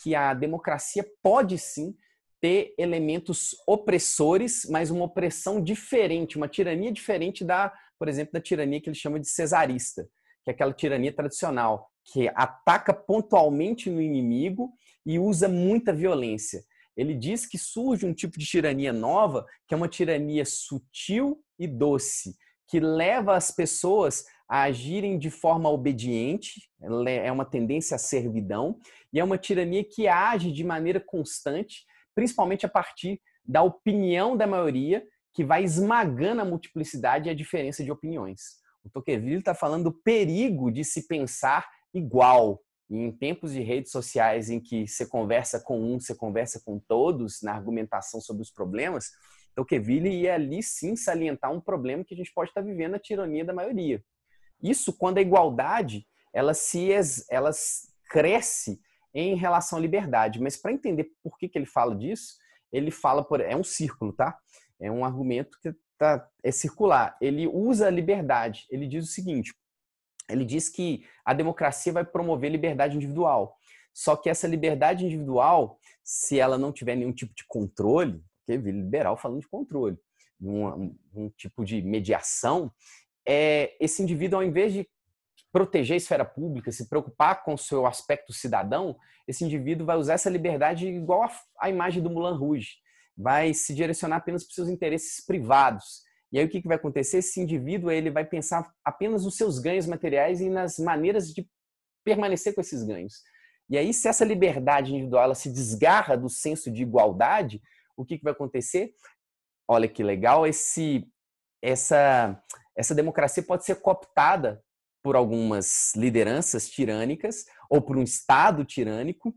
que a democracia pode sim ter elementos opressores, mas uma opressão diferente, uma tirania diferente da por exemplo, da tirania que ele chama de cesarista, que é aquela tirania tradicional, que ataca pontualmente no inimigo e usa muita violência. Ele diz que surge um tipo de tirania nova, que é uma tirania sutil e doce, que leva as pessoas a agirem de forma obediente, é uma tendência à servidão, e é uma tirania que age de maneira constante, principalmente a partir da opinião da maioria que vai esmagando a multiplicidade e a diferença de opiniões. O Tocqueville está falando do perigo de se pensar igual. E em tempos de redes sociais em que você conversa com um, você conversa com todos na argumentação sobre os problemas, Tocqueville ia ali sim salientar um problema que a gente pode estar tá vivendo a tirania da maioria. Isso quando a igualdade ela se ela cresce em relação à liberdade. Mas para entender por que, que ele fala disso, ele fala por é um círculo, tá? É um argumento que tá, é circular. Ele usa a liberdade. Ele diz o seguinte: ele diz que a democracia vai promover liberdade individual. Só que essa liberdade individual, se ela não tiver nenhum tipo de controle, porque liberal falando de controle, um, um tipo de mediação, é, esse indivíduo, ao invés de proteger a esfera pública, se preocupar com o seu aspecto cidadão, esse indivíduo vai usar essa liberdade igual à imagem do Mulan Rouge vai se direcionar apenas para os seus interesses privados. E aí o que, que vai acontecer? Esse indivíduo ele vai pensar apenas nos seus ganhos materiais e nas maneiras de permanecer com esses ganhos. E aí, se essa liberdade individual ela se desgarra do senso de igualdade, o que, que vai acontecer? Olha que legal, esse, essa, essa democracia pode ser cooptada por algumas lideranças tirânicas ou por um Estado tirânico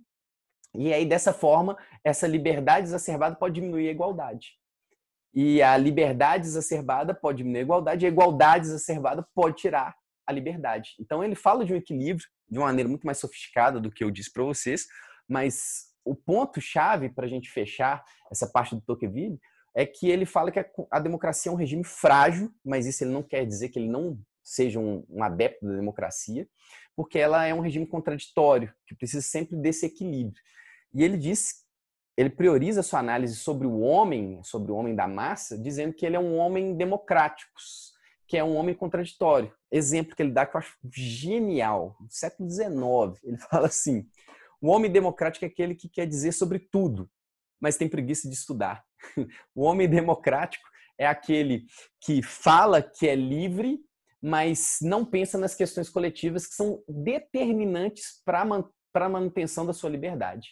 e aí, dessa forma, essa liberdade exacerbada pode diminuir a igualdade. E a liberdade exacerbada pode diminuir a igualdade, e a igualdade exacerbada pode tirar a liberdade. Então, ele fala de um equilíbrio de uma maneira muito mais sofisticada do que eu disse para vocês, mas o ponto-chave para a gente fechar essa parte do Tocqueville é que ele fala que a, democracia é um regime frágil, mas isso ele não quer dizer que ele não seja um, um adepto da democracia, porque ela é um regime contraditório, que precisa sempre desse equilíbrio. E ele diz, ele prioriza sua análise sobre o homem, sobre o homem da massa, dizendo que ele é um homem democrático, que é um homem contraditório. Exemplo que ele dá que eu acho genial, no século XIX. Ele fala assim: o homem democrático é aquele que quer dizer sobre tudo, mas tem preguiça de estudar. o homem democrático é aquele que fala que é livre, mas não pensa nas questões coletivas que são determinantes para a manutenção da sua liberdade.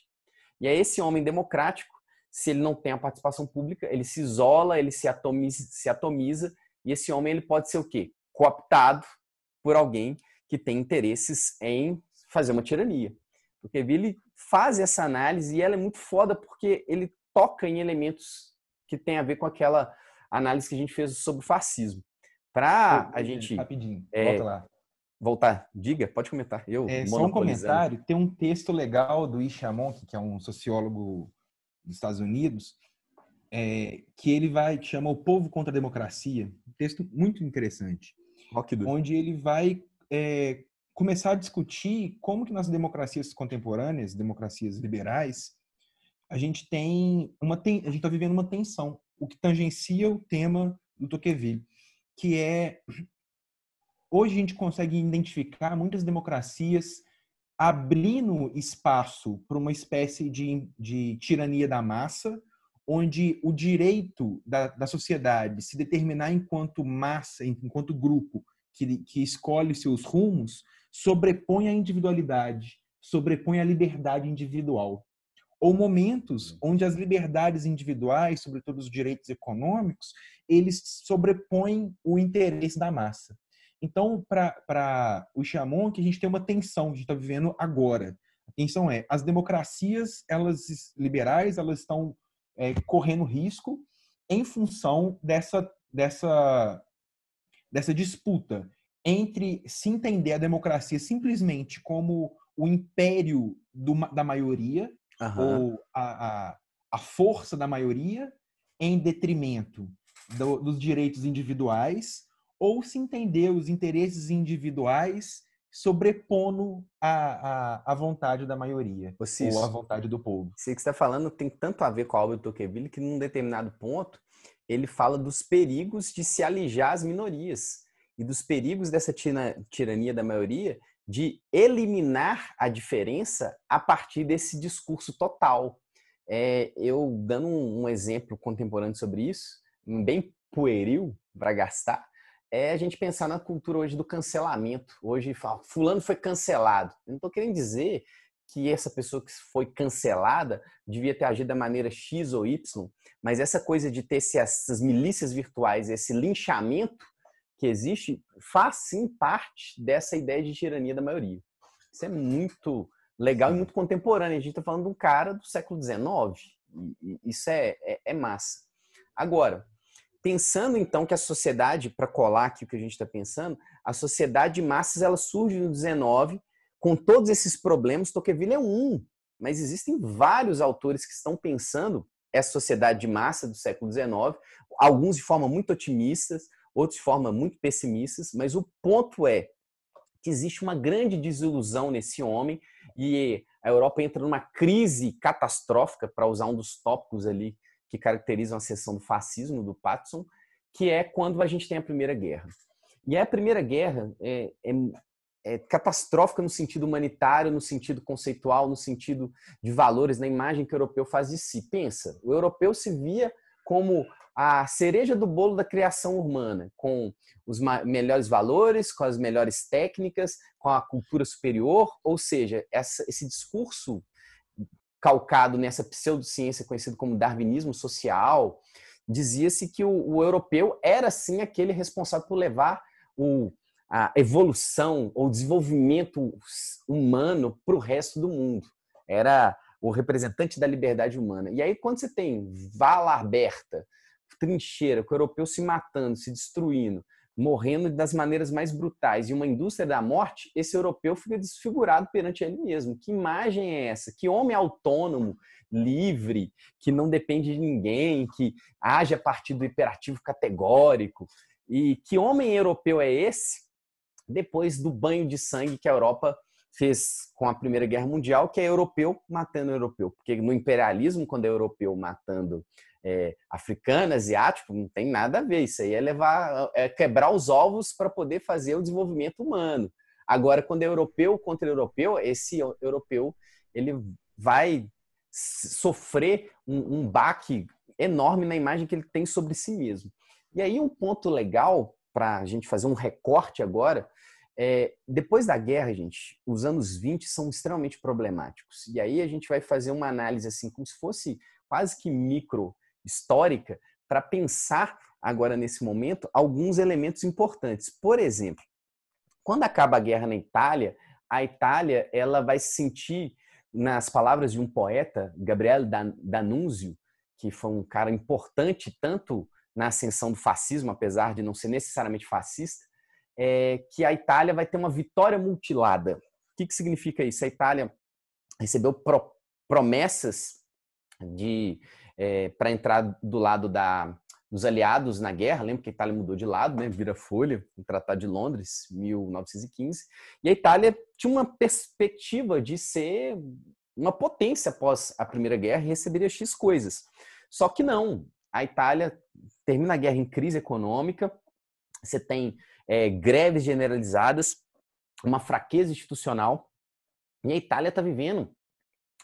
E é esse homem democrático, se ele não tem a participação pública, ele se isola, ele se atomiza, se atomiza e esse homem ele pode ser o quê? Cooptado por alguém que tem interesses em fazer uma tirania. O ele faz essa análise e ela é muito foda porque ele toca em elementos que tem a ver com aquela análise que a gente fez sobre o fascismo. Para a gente. Rapidinho, é, volta lá voltar, diga, pode comentar. Eu é, só um comentário. Tem um texto legal do Ishamon, que é um sociólogo dos Estados Unidos, é, que ele vai chama o povo contra a democracia. Um texto muito interessante, onde ele vai é, começar a discutir como que nas democracias contemporâneas, democracias liberais, a gente tem uma ten... a gente está vivendo uma tensão, o que tangencia o tema do Tocqueville, que é Hoje a gente consegue identificar muitas democracias abrindo espaço para uma espécie de, de tirania da massa, onde o direito da, da sociedade se determinar enquanto massa, enquanto grupo que, que escolhe seus rumos, sobrepõe a individualidade, sobrepõe a liberdade individual. Ou momentos onde as liberdades individuais, sobretudo os direitos econômicos, eles sobrepõem o interesse da massa. Então, para o Xamon, é que a gente tem uma tensão que a gente está vivendo agora. A tensão é, as democracias elas liberais, elas estão é, correndo risco em função dessa, dessa, dessa disputa entre se entender a democracia simplesmente como o império do, da maioria, uhum. ou a, a, a, força da maioria, em detrimento do, dos direitos individuais, ou se entender os interesses individuais sobrepondo a, a, a vontade da maioria ou a vontade do povo. Isso que você está falando tem tanto a ver com a obra do Tocqueville que, num determinado ponto, ele fala dos perigos de se alijar às minorias e dos perigos dessa tirania da maioria de eliminar a diferença a partir desse discurso total. É, eu, dando um, um exemplo contemporâneo sobre isso, bem pueril para gastar, é a gente pensar na cultura hoje do cancelamento. Hoje fala, fulano foi cancelado. Eu não estou querendo dizer que essa pessoa que foi cancelada devia ter agido da maneira X ou Y, mas essa coisa de ter essas milícias virtuais, esse linchamento que existe, faz sim parte dessa ideia de tirania da maioria. Isso é muito legal e muito contemporâneo. A gente está falando de um cara do século XIX. Isso é, é, é massa. Agora, Pensando então que a sociedade, para colar aqui o que a gente está pensando, a sociedade de massas ela surge no 19 com todos esses problemas. Tocqueville é um, mas existem vários autores que estão pensando essa sociedade de massa do século XIX, alguns de forma muito otimistas, outros de forma muito pessimistas, mas o ponto é que existe uma grande desilusão nesse homem e a Europa entra numa crise catastrófica, para usar um dos tópicos ali que caracterizam a seção do fascismo do Patson, que é quando a gente tem a Primeira Guerra. E a Primeira Guerra é, é, é catastrófica no sentido humanitário, no sentido conceitual, no sentido de valores, na imagem que o europeu faz de si. Pensa, o europeu se via como a cereja do bolo da criação humana, com os melhores valores, com as melhores técnicas, com a cultura superior, ou seja, essa, esse discurso calcado nessa pseudociência conhecida como darwinismo social, dizia-se que o, o, europeu era sim aquele responsável por levar o, a evolução ou desenvolvimento humano para o resto do mundo. Era o representante da liberdade humana. E aí, quando você tem Vala Aberta, trincheira, com o europeu se matando, se destruindo, morrendo das maneiras mais brutais e uma indústria da morte, esse europeu fica desfigurado perante ele mesmo. Que imagem é essa? Que homem autônomo, livre, que não depende de ninguém, que age a partir do imperativo categórico. E que homem europeu é esse? Depois do banho de sangue que a Europa fez com a Primeira Guerra Mundial, que é europeu matando europeu. Porque no imperialismo, quando é europeu matando é, africana, asiático, não tem nada a ver. Isso aí é levar, é quebrar os ovos para poder fazer o desenvolvimento humano. Agora, quando é europeu contra europeu, esse europeu ele vai sofrer um, um baque enorme na imagem que ele tem sobre si mesmo. E aí um ponto legal para a gente fazer um recorte agora é, depois da guerra, gente, os anos 20 são extremamente problemáticos. E aí a gente vai fazer uma análise assim, como se fosse quase que micro histórica para pensar agora nesse momento alguns elementos importantes. Por exemplo, quando acaba a guerra na Itália, a Itália ela vai se sentir, nas palavras de um poeta, Gabriel D'Annunzio, que foi um cara importante tanto na ascensão do fascismo, apesar de não ser necessariamente fascista, é que a Itália vai ter uma vitória mutilada. O que, que significa isso? A Itália recebeu pro promessas de é, para entrar do lado da, dos aliados na guerra. Lembra que a Itália mudou de lado, né? Vira folha, o Tratado de Londres, 1915. E a Itália tinha uma perspectiva de ser uma potência após a Primeira Guerra e receberia X coisas. Só que não. A Itália termina a guerra em crise econômica, você tem é, greves generalizadas, uma fraqueza institucional, e a Itália está vivendo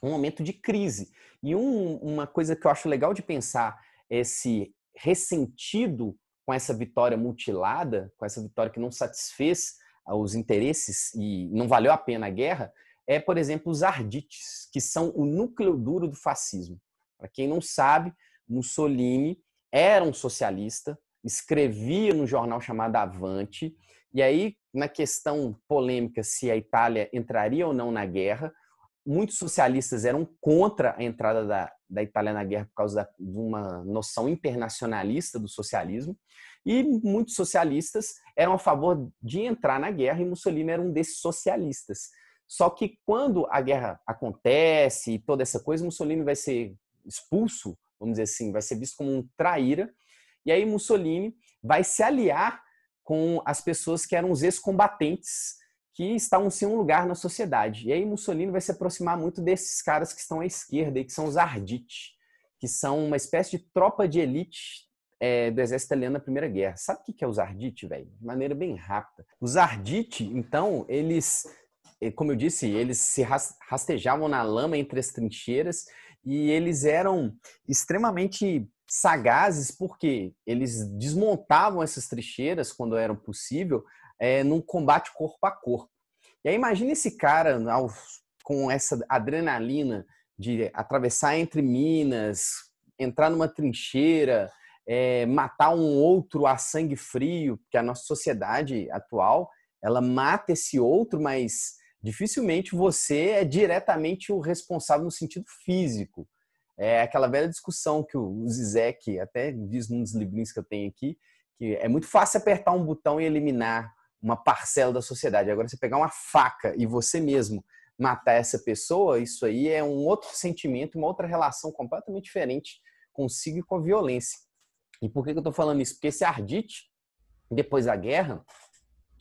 um momento de crise. E um, uma coisa que eu acho legal de pensar esse ressentido com essa vitória mutilada, com essa vitória que não satisfez ah, os interesses e não valeu a pena a guerra, é, por exemplo, os ardites, que são o núcleo duro do fascismo. Para quem não sabe, Mussolini era um socialista, escrevia no jornal chamado Avante, e aí, na questão polêmica se a Itália entraria ou não na guerra, muitos socialistas eram contra a entrada da, da Itália na guerra por causa da, de uma noção internacionalista do socialismo, e muitos socialistas eram a favor de entrar na guerra, e Mussolini era um desses socialistas. Só que quando a guerra acontece e toda essa coisa, Mussolini vai ser expulso, vamos dizer assim, vai ser visto como um traíra, e aí Mussolini vai se aliar com as pessoas que eram os ex-combatentes que estavam-se em um lugar na sociedade. E aí Mussolini vai se aproximar muito desses caras que estão à esquerda e que são os Arditi, que são uma espécie de tropa de elite é, do exército italiano na Primeira Guerra. Sabe o que é os Arditi, velho? De maneira bem rápida. Os Arditi, então, eles, é, como eu disse, eles se rastejavam na lama entre as trincheiras e eles eram extremamente sagazes porque eles desmontavam essas trincheiras quando era possível, é, num combate corpo a corpo. E aí imagina esse cara ao, com essa adrenalina de atravessar entre minas, entrar numa trincheira, é, matar um outro a sangue frio, porque a nossa sociedade atual ela mata esse outro, mas dificilmente você é diretamente o responsável no sentido físico. É aquela velha discussão que o Zizek até diz num dos livrinhos que eu tenho aqui, que é muito fácil apertar um botão e eliminar uma parcela da sociedade. Agora, você pegar uma faca e você mesmo matar essa pessoa, isso aí é um outro sentimento, uma outra relação completamente diferente consigo e com a violência. E por que eu estou falando isso? Porque esse ardite, depois da guerra,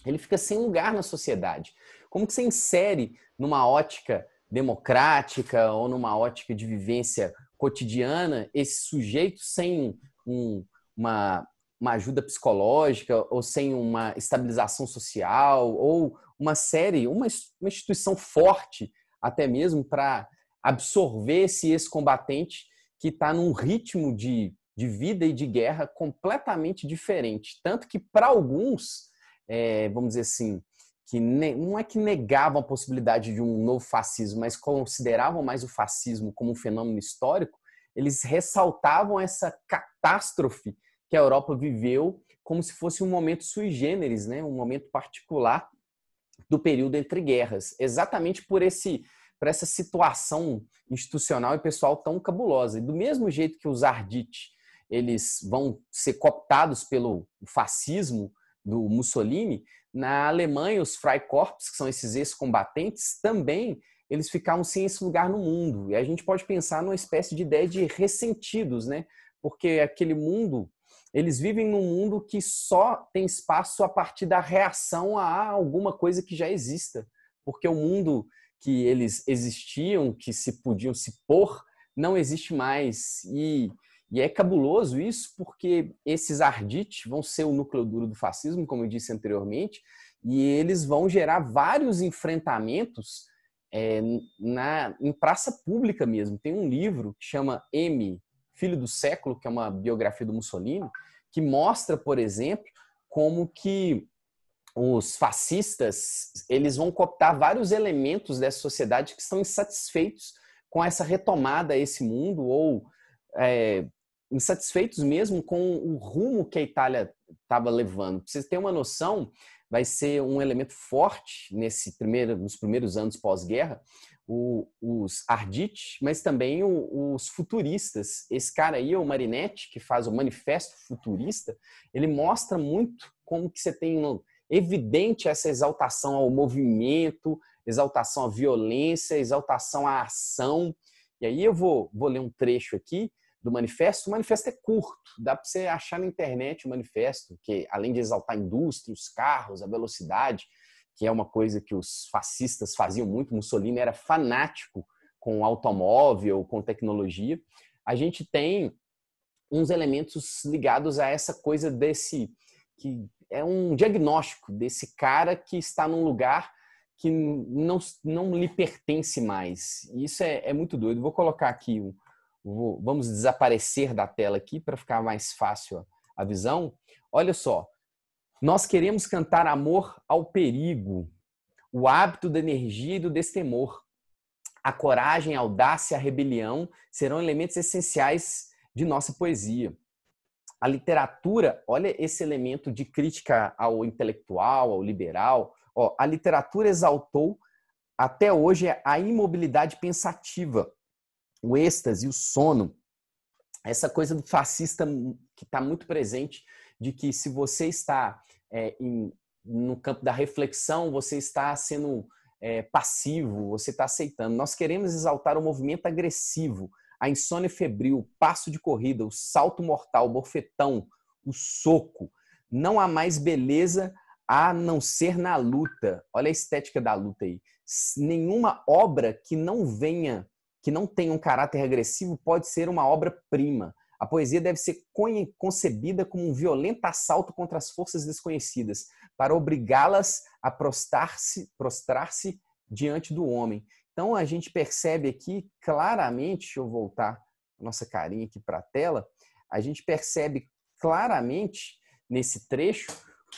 ele fica sem lugar na sociedade. Como que você insere numa ótica democrática ou numa ótica de vivência cotidiana esse sujeito sem um, uma, uma ajuda psicológica, ou sem uma estabilização social, ou uma série, uma, uma instituição forte até mesmo para absorver esse ex-combatente que está num ritmo de, de vida e de guerra completamente diferente. Tanto que, para alguns, é, vamos dizer assim, que ne, não é que negavam a possibilidade de um novo fascismo, mas consideravam mais o fascismo como um fenômeno histórico, eles ressaltavam essa catástrofe que a Europa viveu como se fosse um momento sui generis, né? um momento particular do período entre guerras, exatamente por esse por essa situação institucional e pessoal tão cabulosa. E do mesmo jeito que os Ardite eles vão ser cooptados pelo fascismo do Mussolini, na Alemanha os Freikorps, que são esses ex-combatentes, também eles ficaram sem esse lugar no mundo. E a gente pode pensar numa espécie de ideia de ressentidos, né? Porque aquele mundo eles vivem num mundo que só tem espaço a partir da reação a alguma coisa que já exista. Porque o mundo que eles existiam, que se podiam se pôr, não existe mais. E, e é cabuloso isso, porque esses ardites vão ser o núcleo duro do fascismo, como eu disse anteriormente, e eles vão gerar vários enfrentamentos é, na, em praça pública mesmo. Tem um livro que chama M, Filho do Século, que é uma biografia do Mussolini, que mostra, por exemplo, como que os fascistas eles vão cooptar vários elementos dessa sociedade que estão insatisfeitos com essa retomada a esse mundo ou é, insatisfeitos mesmo com o rumo que a Itália estava levando. Para vocês terem uma noção, vai ser um elemento forte nesse primeiro, nos primeiros anos pós-guerra, o, os Ardit, mas também o, os futuristas. Esse cara aí, o Marinetti, que faz o Manifesto Futurista, ele mostra muito como que você tem um, evidente essa exaltação ao movimento, exaltação à violência, exaltação à ação. E aí eu vou, vou ler um trecho aqui do manifesto. O manifesto é curto, dá para você achar na internet o manifesto, que além de exaltar a indústria, os carros, a velocidade, que é uma coisa que os fascistas faziam muito. Mussolini era fanático com automóvel, com tecnologia. A gente tem uns elementos ligados a essa coisa desse que é um diagnóstico desse cara que está num lugar que não, não lhe pertence mais. Isso é, é muito doido. Vou colocar aqui, um, vou, vamos desaparecer da tela aqui para ficar mais fácil a, a visão. Olha só, nós queremos cantar amor ao perigo, o hábito da energia e do destemor. A coragem, a audácia, a rebelião serão elementos essenciais de nossa poesia. A literatura, olha esse elemento de crítica ao intelectual, ao liberal. Ó, a literatura exaltou até hoje a imobilidade pensativa, o êxtase, o sono, essa coisa do fascista que está muito presente de que se você está é, em, no campo da reflexão, você está sendo é, passivo, você está aceitando. Nós queremos exaltar o movimento agressivo, a insônia febril, o passo de corrida, o salto mortal, o bofetão, o soco. Não há mais beleza a não ser na luta. Olha a estética da luta aí. Nenhuma obra que não venha, que não tenha um caráter agressivo, pode ser uma obra-prima. A poesia deve ser concebida como um violento assalto contra as forças desconhecidas, para obrigá-las a prostrar-se prostrar diante do homem. Então a gente percebe aqui claramente, deixa eu voltar a nossa carinha aqui para a tela, a gente percebe claramente nesse trecho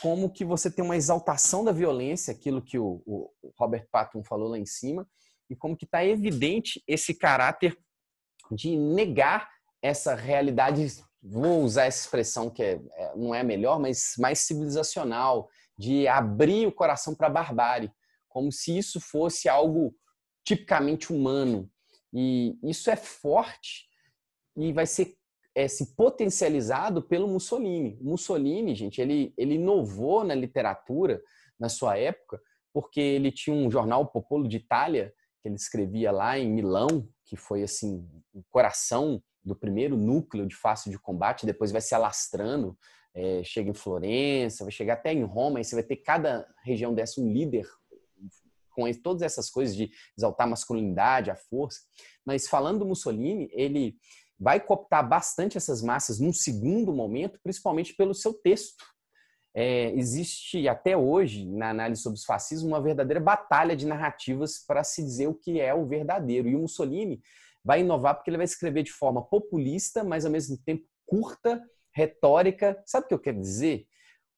como que você tem uma exaltação da violência, aquilo que o, o Robert Patton falou lá em cima, e como que está evidente esse caráter de negar essa realidade, vou usar essa expressão que é, é, não é a melhor, mas mais civilizacional, de abrir o coração para a barbárie, como se isso fosse algo tipicamente humano. E isso é forte e vai ser é, se potencializado pelo Mussolini. O Mussolini, gente, ele, ele inovou na literatura na sua época, porque ele tinha um jornal Popolo de Itália, que ele escrevia lá em Milão, que foi assim o coração do primeiro núcleo de fácil de combate, depois vai se alastrando, é, chega em Florença, vai chegar até em Roma, e você vai ter cada região dessa um líder com todas essas coisas de exaltar a masculinidade, a força. Mas falando do Mussolini, ele vai cooptar bastante essas massas num segundo momento, principalmente pelo seu texto. É, existe até hoje, na análise sobre os fascismos, uma verdadeira batalha de narrativas para se dizer o que é o verdadeiro. E o Mussolini vai inovar porque ele vai escrever de forma populista, mas ao mesmo tempo curta, retórica. Sabe o que eu quero dizer?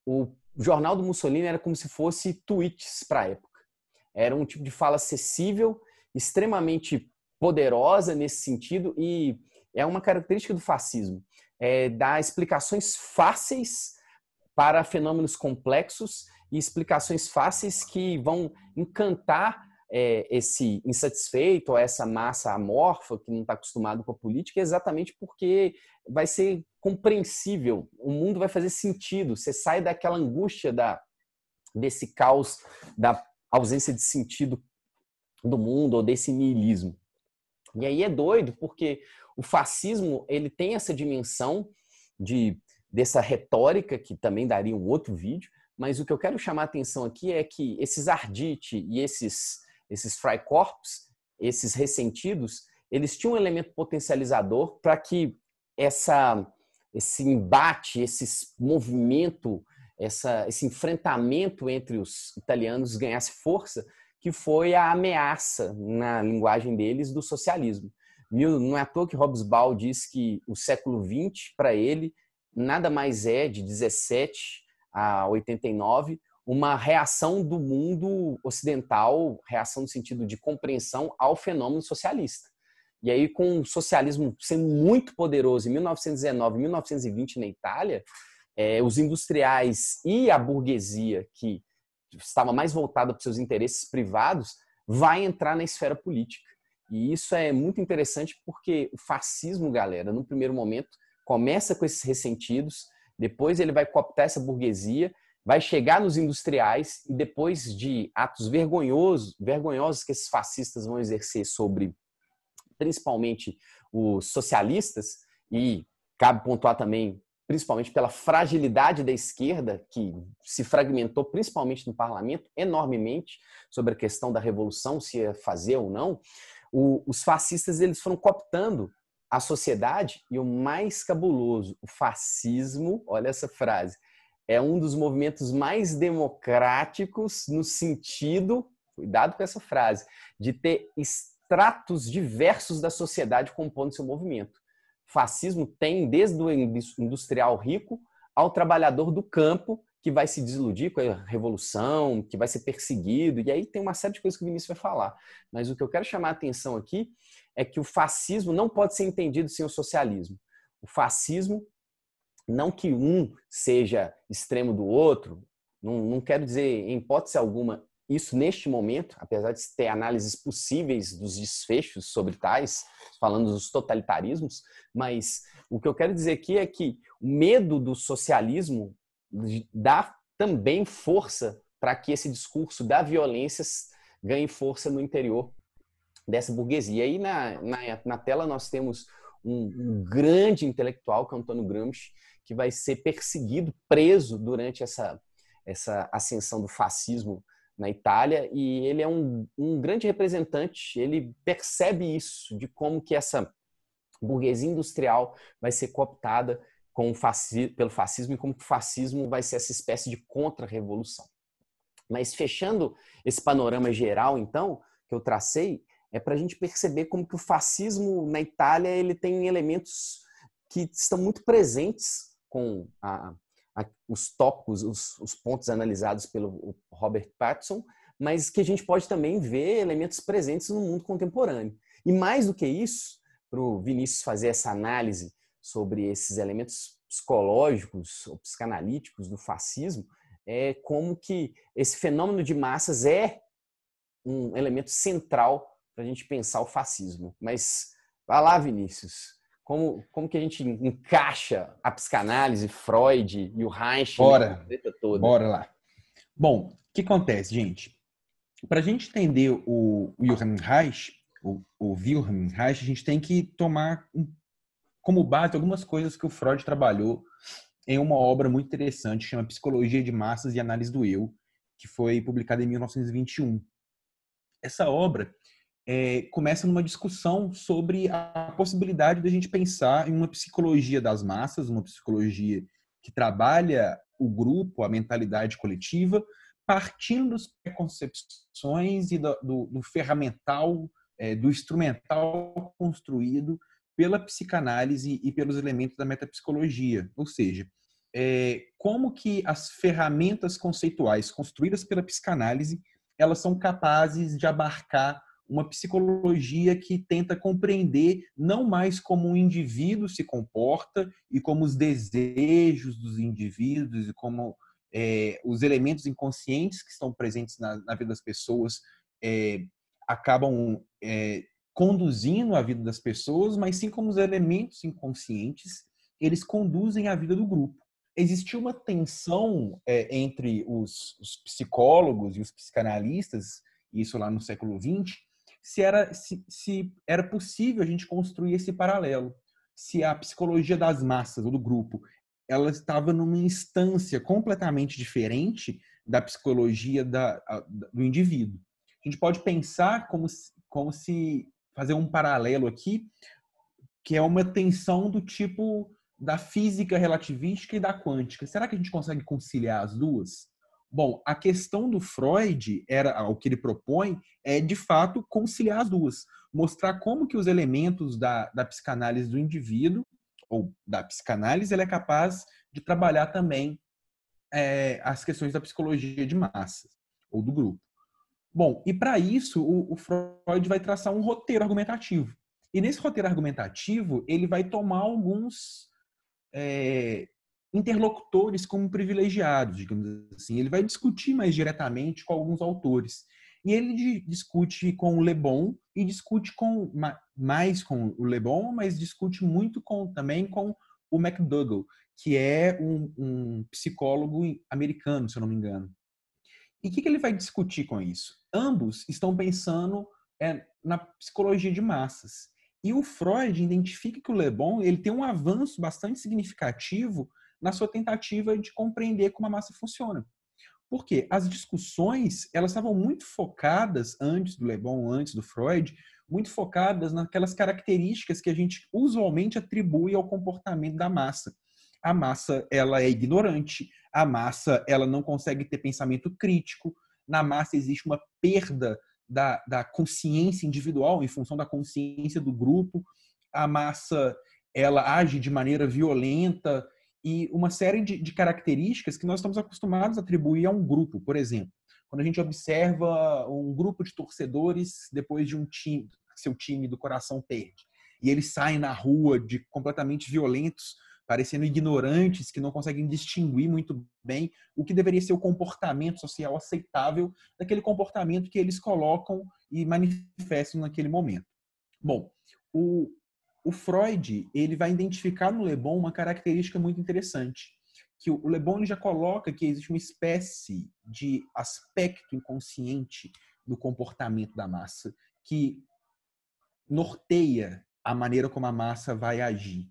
O jornal do Mussolini era como se fosse tweets para a época. Era um tipo de fala acessível, extremamente poderosa nesse sentido e é uma característica do fascismo. É dar explicações fáceis para fenômenos complexos e explicações fáceis que vão encantar é, esse insatisfeito, ou essa massa amorfa que não está acostumado com a política, é exatamente porque vai ser compreensível, o mundo vai fazer sentido, você sai daquela angústia da, desse caos, da ausência de sentido do mundo ou desse niilismo. E aí é doido, porque o fascismo ele tem essa dimensão de dessa retórica que também daria um outro vídeo, mas o que eu quero chamar a atenção aqui é que esses Ardite e esses esses freikorps, esses ressentidos, eles tinham um elemento potencializador para que essa, esse embate, esse movimento, essa, esse enfrentamento entre os italianos ganhasse força, que foi a ameaça, na linguagem deles, do socialismo. Não é à toa que Hobbes Ball diz que o século XX, para ele, nada mais é de 17 a 89, uma reação do mundo ocidental, reação no sentido de compreensão ao fenômeno socialista. E aí, com o socialismo sendo muito poderoso em 1919 1920 na Itália, é, os industriais e a burguesia, que estava mais voltada para seus interesses privados, vai entrar na esfera política. E isso é muito interessante porque o fascismo, galera, no primeiro momento, começa com esses ressentidos, depois ele vai cooptar essa burguesia vai chegar nos industriais e depois de atos vergonhosos, vergonhosos que esses fascistas vão exercer sobre principalmente os socialistas e cabe pontuar também principalmente pela fragilidade da esquerda que se fragmentou principalmente no parlamento enormemente sobre a questão da revolução se ia fazer ou não, o, os fascistas eles foram cooptando a sociedade e o mais cabuloso, o fascismo, olha essa frase, é um dos movimentos mais democráticos no sentido, cuidado com essa frase, de ter estratos diversos da sociedade compondo seu movimento. fascismo tem desde o industrial rico ao trabalhador do campo que vai se desiludir com a revolução, que vai ser perseguido, e aí tem uma série de coisas que o Vinícius vai falar. Mas o que eu quero chamar a atenção aqui é que o fascismo não pode ser entendido sem o socialismo. O fascismo não que um seja extremo do outro, não, não quero dizer em hipótese alguma isso neste momento, apesar de ter análises possíveis dos desfechos sobre tais, falando dos totalitarismos, mas o que eu quero dizer aqui é que o medo do socialismo dá também força para que esse discurso da violência ganhe força no interior dessa burguesia. E aí na, na, na tela nós temos um, um grande intelectual, que é Antônio Gramsci, que vai ser perseguido, preso durante essa, essa ascensão do fascismo na Itália e ele é um, um, grande representante, ele percebe isso, de como que essa burguesia industrial vai ser cooptada com fasci pelo fascismo e como o fascismo vai ser essa espécie de contra-revolução. Mas fechando esse panorama geral, então, que eu tracei, é para a gente perceber como que o fascismo na Itália ele tem elementos que estão muito presentes com a, a, os tópicos, os, os, pontos analisados pelo Robert Pattinson, mas que a gente pode também ver elementos presentes no mundo contemporâneo. E mais do que isso, para o Vinícius fazer essa análise sobre esses elementos psicológicos ou psicanalíticos do fascismo, é como que esse fenômeno de massas é um elemento central para a gente pensar o fascismo. Mas vá lá, Vinícius. Como, como que a gente encaixa a psicanálise, Freud e o Reich? Bora, bora lá. Bom, o que acontece, gente? Para a gente entender o Wilhelm Reich, o, o Wilhelm Reich, a gente tem que tomar como base algumas coisas que o Freud trabalhou em uma obra muito interessante, chama Psicologia de Massas e Análise do Eu, que foi publicada em 1921. Essa obra é, começa numa discussão sobre a possibilidade da gente pensar em uma psicologia das massas, uma psicologia que trabalha o grupo, a mentalidade coletiva, partindo das preconcepções e do, do, do ferramental, é, do instrumental construído pela psicanálise e pelos elementos da metapsicologia, ou seja, é, como que as ferramentas conceituais construídas pela psicanálise elas são capazes de abarcar uma psicologia que tenta compreender não mais como um indivíduo se comporta e como os desejos dos indivíduos e como é, os elementos inconscientes que estão presentes na, na vida das pessoas é, acabam é, conduzindo a vida das pessoas, mas sim como os elementos inconscientes eles conduzem a vida do grupo. Existiu uma tensão é, entre os, os psicólogos e os psicanalistas, isso lá no século XX, se era, se, se era possível a gente construir esse paralelo. Se a psicologia das massas ou do grupo ela estava numa instância completamente diferente da psicologia da, do indivíduo. A gente pode pensar como se, como se fazer um paralelo aqui, que é uma tensão do tipo da física relativística e da quântica. Será que a gente consegue conciliar as duas? Bom, a questão do Freud era o que ele propõe é de fato conciliar as duas, mostrar como que os elementos da, da psicanálise do indivíduo ou da psicanálise ela é capaz de trabalhar também é, as questões da psicologia de massa ou do grupo. Bom, e para isso o, o Freud vai traçar um roteiro argumentativo. E nesse roteiro argumentativo ele vai tomar alguns é, interlocutores como privilegiados, digamos assim. Ele vai discutir mais diretamente com alguns autores. E ele discute com o Le Bon e discute com mais com o Le Bon, mas discute muito com, também com o McDougall, que é um, um psicólogo americano, se eu não me engano. E o que, que, ele vai discutir com isso? Ambos estão pensando é, na psicologia de massas. E o Freud identifica que o Le Bon ele tem um avanço bastante significativo na sua tentativa de compreender como a massa funciona. Por quê? As discussões, elas estavam muito focadas, antes do Le Bon, antes do Freud, muito focadas naquelas características que a gente usualmente atribui ao comportamento da massa. A massa, ela é ignorante, a massa, ela não consegue ter pensamento crítico, na massa existe uma perda da, da consciência individual em função da consciência do grupo, a massa, ela age de maneira violenta, e uma série de, de características que nós estamos acostumados a atribuir a um grupo, por exemplo. Quando a gente observa um grupo de torcedores depois de um time, seu time do coração perde, e eles saem na rua de completamente violentos, parecendo ignorantes, que não conseguem distinguir muito bem o que deveria ser o comportamento social aceitável daquele comportamento que eles colocam e manifestam naquele momento. Bom, o, o Freud ele vai identificar no Le Bon uma característica muito interessante, que o Le Bon já coloca que existe uma espécie de aspecto inconsciente no comportamento da massa que norteia a maneira como a massa vai agir.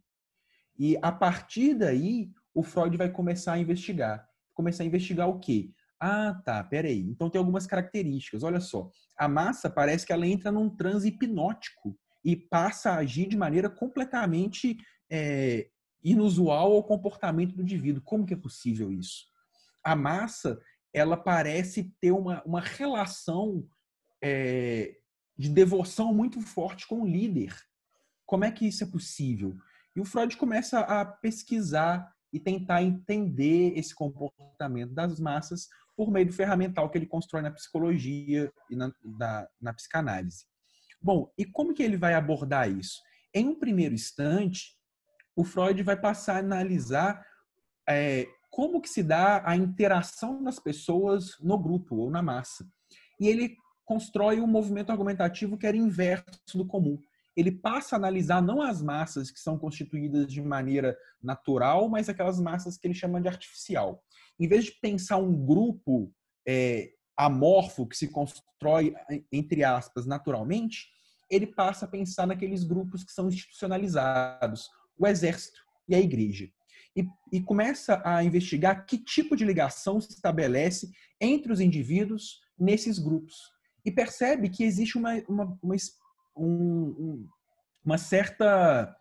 E a partir daí, o Freud vai começar a investigar. Começar a investigar o quê? Ah, tá, peraí. Então tem algumas características. Olha só. A massa parece que ela entra num transe hipnótico e passa a agir de maneira completamente é, inusual ao comportamento do indivíduo. Como que é possível isso? A massa, ela parece ter uma, uma relação é, de devoção muito forte com o líder. Como é que isso é possível? E o Freud começa a pesquisar e tentar entender esse comportamento das massas por meio do ferramental que ele constrói na psicologia e na, da, na psicanálise. Bom, e como que ele vai abordar isso? Em um primeiro instante, o Freud vai passar a analisar é, como que se dá a interação das pessoas no grupo ou na massa. E ele constrói um movimento argumentativo que era inverso do comum. Ele passa a analisar não as massas que são constituídas de maneira natural, mas aquelas massas que ele chama de artificial. Em vez de pensar um grupo é, amorfo que se constrói, entre aspas, naturalmente, ele passa a pensar naqueles grupos que são institucionalizados, o exército e a igreja. E, e começa a investigar que tipo de ligação se estabelece entre os indivíduos nesses grupos. E percebe que existe uma, uma, uma, um, uma certa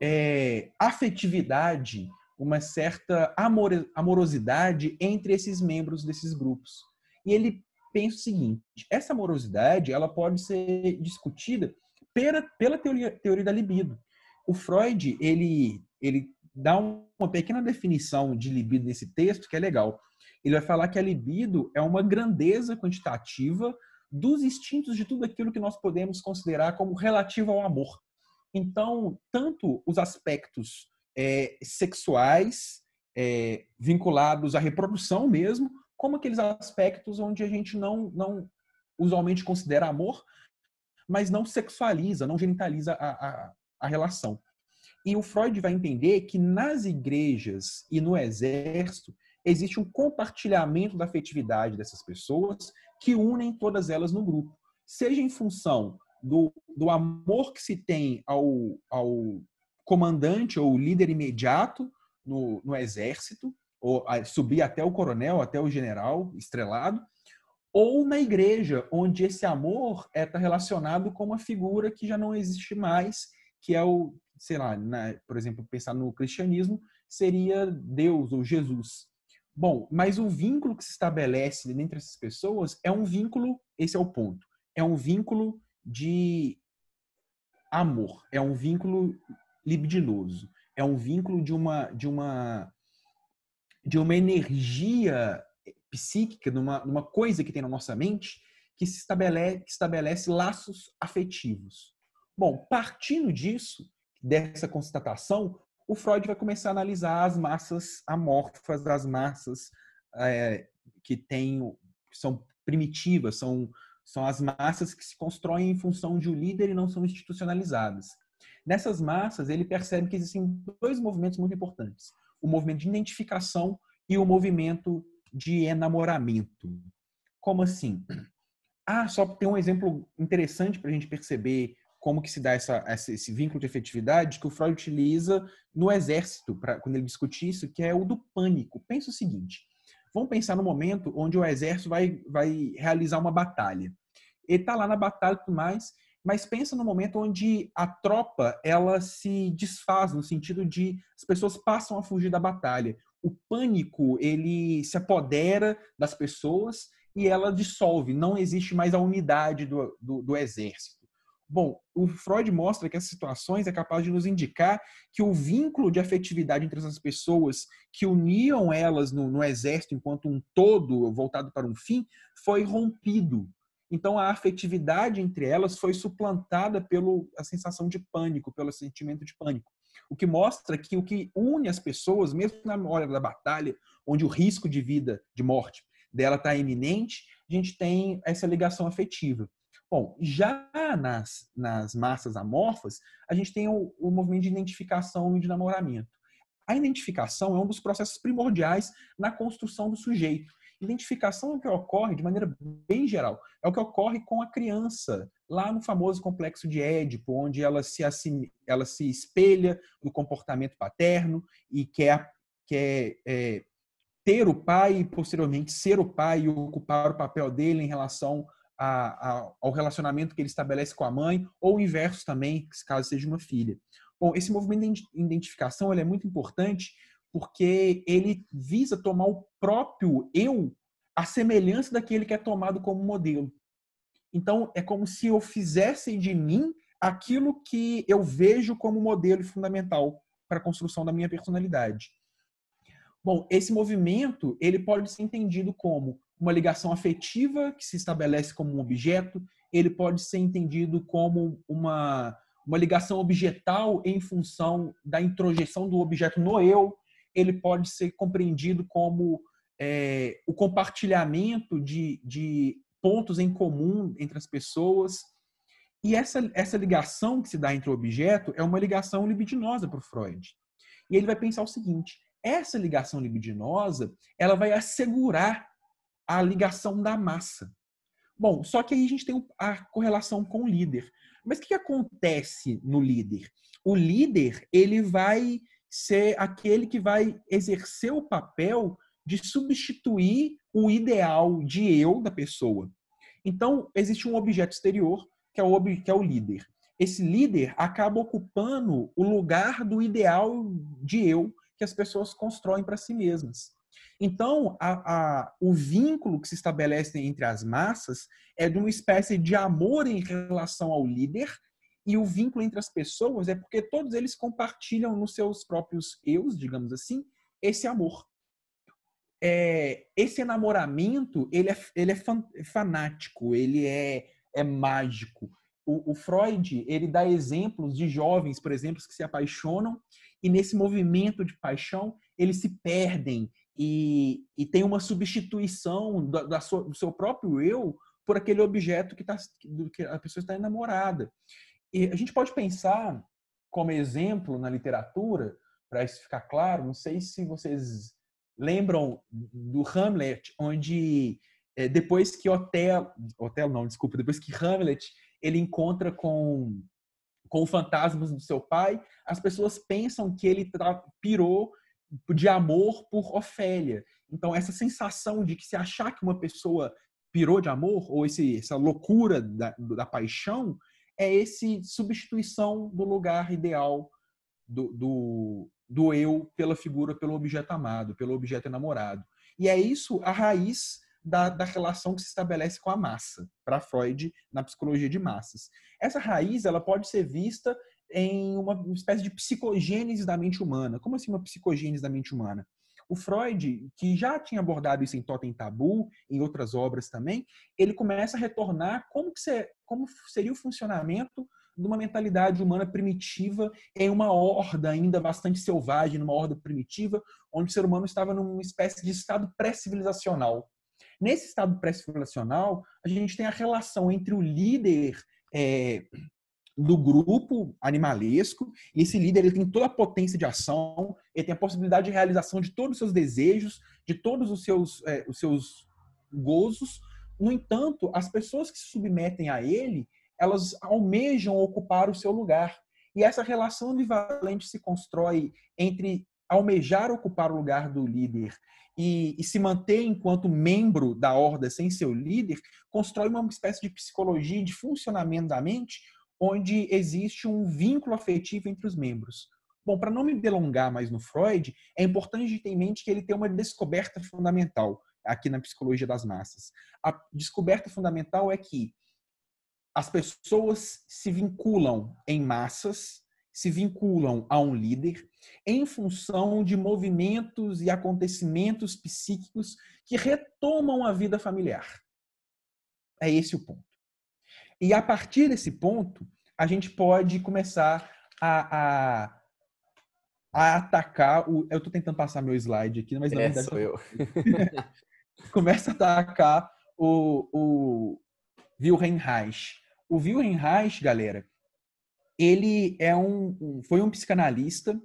é, afetividade, uma certa amor, amorosidade entre esses membros desses grupos. E ele pensa o seguinte: essa morosidade ela pode ser discutida pela, pela teoria, teoria da libido. O Freud ele, ele dá uma pequena definição de libido nesse texto que é legal. Ele vai falar que a libido é uma grandeza quantitativa dos instintos de tudo aquilo que nós podemos considerar como relativo ao amor. Então, tanto os aspectos é, sexuais é, vinculados à reprodução mesmo, como aqueles aspectos onde a gente não, não usualmente considera amor, mas não sexualiza, não genitaliza a, a, a relação. E o Freud vai entender que nas igrejas e no exército existe um compartilhamento da afetividade dessas pessoas que unem todas elas no grupo, seja em função do, do amor que se tem ao, ao comandante ou líder imediato no, no exército, ou subir até o coronel, até o general estrelado, ou na igreja, onde esse amor está é tá relacionado com uma figura que já não existe mais, que é o, sei lá, na, por exemplo, pensar no cristianismo, seria Deus ou Jesus. Bom, mas o vínculo que se estabelece entre essas pessoas é um vínculo, esse é o ponto, é um vínculo de amor, é um vínculo libidinoso, é um vínculo de uma, de uma de uma energia eh, psíquica, numa, numa coisa que tem na nossa mente, que, se estabelece, que estabelece laços afetivos. Bom, partindo disso, dessa constatação, o Freud vai começar a analisar as massas amorfas, as massas é, que são primitivas, são, são as massas que se constroem em função de um líder e não são institucionalizadas. Nessas massas, ele percebe que existem dois movimentos muito importantes o movimento de identificação e o movimento de enamoramento. Como assim? Ah, só tem um exemplo interessante para a gente perceber como que se dá essa, esse vínculo de efetividade que o Freud utiliza no exército, pra, quando ele discute isso, que é o do pânico. Pensa o seguinte, vamos pensar no momento onde o exército vai, vai realizar uma batalha. Ele está lá na batalha e tudo mais, mas pensa no momento onde a tropa ela se desfaz no sentido de as pessoas passam a fugir da batalha. O pânico ele se apodera das pessoas e ela dissolve. Não existe mais a unidade do, do, do exército. Bom, o Freud mostra que essas situações é capaz de nos indicar que o vínculo de afetividade entre essas pessoas que uniam elas no, no exército enquanto um todo voltado para um fim foi rompido então a afetividade entre elas foi suplantada pelo a sensação de pânico, pelo sentimento de pânico. O que mostra que o que une as pessoas, mesmo na hora da batalha, onde o risco de vida, de morte dela está iminente, a gente tem essa ligação afetiva. Bom, já nas, nas massas amorfas, a gente tem o, o movimento de identificação e de namoramento. A identificação é um dos processos primordiais na construção do sujeito identificação é o que ocorre de maneira bem geral. É o que ocorre com a criança, lá no famoso complexo de Édipo, onde ela se, assim, ela se espelha no comportamento paterno e quer, quer é, ter o pai e, posteriormente, ser o pai e ocupar o papel dele em relação a, a, ao relacionamento que ele estabelece com a mãe, ou o inverso também, caso seja uma filha. Bom, esse movimento de identificação ele é muito importante porque ele visa tomar o próprio eu, a semelhança daquele que é tomado como modelo. Então, é como se eu fizesse de mim aquilo que eu vejo como modelo fundamental para a construção da minha personalidade. Bom, esse movimento ele pode ser entendido como uma ligação afetiva que se estabelece como um objeto, ele pode ser entendido como uma, uma ligação objetal em função da introjeção do objeto no eu, ele pode ser compreendido como é, o compartilhamento de, de pontos em comum entre as pessoas. E essa, essa ligação que se dá entre o objeto é uma ligação libidinosa para o Freud. E ele vai pensar o seguinte: essa ligação libidinosa ela vai assegurar a ligação da massa. Bom, só que aí a gente tem a correlação com o líder. Mas o que acontece no líder? O líder ele vai ser aquele que vai exercer o papel de substituir o ideal de eu da pessoa. Então, existe um objeto exterior, que é o, que é o líder. Esse líder acaba ocupando o lugar do ideal de eu que as pessoas constroem para si mesmas. Então, a, a, o vínculo que se estabelece entre as massas é de uma espécie de amor em relação ao líder e o vínculo entre as pessoas é porque todos eles compartilham nos seus próprios eus, digamos assim, esse amor. É, esse enamoramento, ele é, ele é, é fanático, ele é, é mágico. O, o, Freud, ele dá exemplos de jovens, por exemplo, que se apaixonam e nesse movimento de paixão, eles se perdem e, e tem uma substituição da sua, do seu próprio eu por aquele objeto que, tá, que a pessoa está enamorada. E a gente pode pensar como exemplo na literatura, para isso ficar claro, não sei se vocês lembram do Hamlet, onde eh, depois que Otelo, Otelo não, desculpa, depois que Hamlet ele encontra com com fantasmas do seu pai, as pessoas pensam que ele pirou de amor por Ofélia. Então essa sensação de que se achar que uma pessoa pirou de amor ou esse, essa loucura da, da paixão é esse substituição do lugar ideal do, do, do eu pela figura, pelo objeto amado, pelo objeto enamorado. E é isso a raiz da, da, relação que se estabelece com a massa, para Freud, na psicologia de massas. Essa raiz ela pode ser vista em uma espécie de psicogênese da mente humana. Como assim uma psicogênese da mente humana? O Freud, que já tinha abordado isso em Totem Tabu, em outras obras também, ele começa a retornar como, que ser, como seria o funcionamento de uma mentalidade humana primitiva em uma horda ainda bastante selvagem, numa horda primitiva, onde o ser humano estava numa espécie de estado pré-civilizacional. Nesse estado pré-civilizacional, a gente tem a relação entre o líder é, do grupo animalesco, e esse líder ele tem toda a potência de ação, ele tem a possibilidade de realização de todos os seus desejos, de todos os seus, é, os seus gozos. No entanto, as pessoas que se submetem a ele, elas almejam ocupar o seu lugar. E essa relação ambivalente se constrói entre almejar ocupar o lugar do líder e, e, se manter enquanto membro da horda sem seu líder, constrói uma espécie de psicologia de funcionamento da mente onde existe um vínculo afetivo entre os membros. Bom, para não me delongar mais no Freud, é importante ter em mente que ele tem uma descoberta fundamental aqui na psicologia das massas. A descoberta fundamental é que as pessoas se vinculam em massas, se vinculam a um líder em função de movimentos e acontecimentos psíquicos que retomam a vida familiar. É esse o ponto. E a partir desse ponto, a gente pode começar a, a, a atacar o. Eu estou tentando passar meu slide aqui, mas na é, verdade. Sou eu. Começa a atacar o, o Reich O Wilhelm Reich galera, ele é um, um, foi um psicanalista,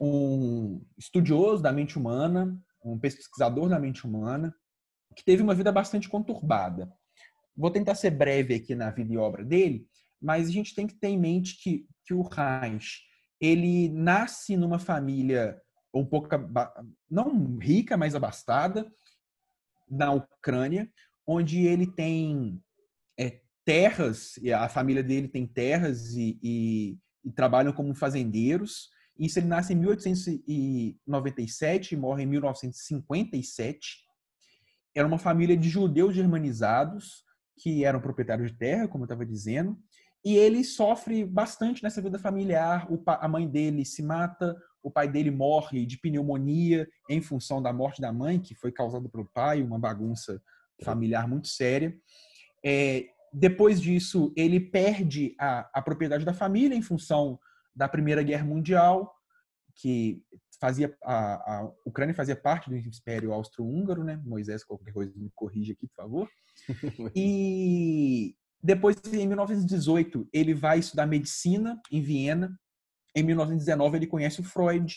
um estudioso da mente humana, um pesquisador da mente humana, que teve uma vida bastante conturbada. Vou tentar ser breve aqui na vida e obra dele, mas a gente tem que ter em mente que, que o Heinz, ele nasce numa família um pouco, não rica, mas abastada, na Ucrânia, onde ele tem é, terras, e a família dele tem terras e, e, e trabalham como fazendeiros. Isso ele nasce em 1897 e morre em 1957. Era uma família de judeus germanizados que eram proprietários de terra, como eu estava dizendo, e ele sofre bastante nessa vida familiar. a mãe dele se mata, o pai dele morre de pneumonia em função da morte da mãe, que foi causada pelo pai, uma bagunça familiar muito séria. É, depois disso, ele perde a, a propriedade da família em função da Primeira Guerra Mundial, que fazia a, a, Ucrânia fazia parte do Império Austro-Húngaro, né? Moisés qualquer coisa me corrige aqui, por favor. e depois em 1918 ele vai estudar medicina em Viena. Em 1919 ele conhece o Freud,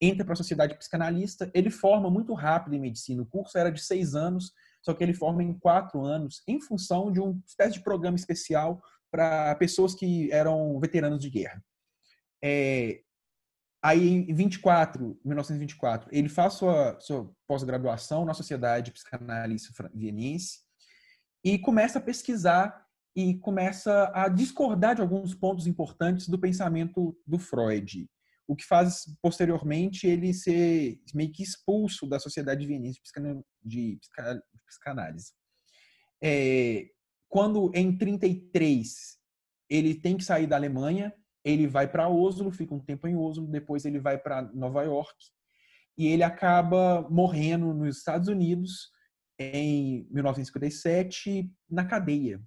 entra para a sociedade psicanalista, ele forma muito rápido em medicina. O curso era de seis anos, só que ele forma em quatro anos, em função de uma espécie de programa especial para pessoas que eram veteranos de guerra. É, Aí, em 24, 1924, ele faz sua, sua pós-graduação na Sociedade Psicanalista Vienense e começa a pesquisar e começa a discordar de alguns pontos importantes do pensamento do Freud, o que faz posteriormente ele ser meio que expulso da Sociedade Vienense de Psicanálise. É, quando em 33 ele tem que sair da Alemanha ele vai para Oslo, fica um tempo em Oslo, depois ele vai para Nova York e ele acaba morrendo nos Estados Unidos em 1957 na cadeia.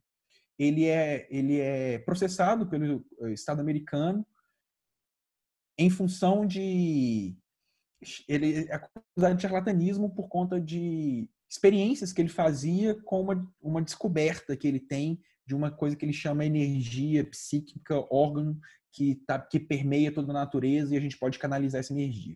Ele é ele é processado pelo eh, Estado americano em função de ele é acusado de charlatanismo por conta de experiências que ele fazia com uma, uma descoberta que ele tem de uma coisa que ele chama energia psíquica, órgão que, tá, que permeia toda a natureza e a gente pode canalizar essa energia.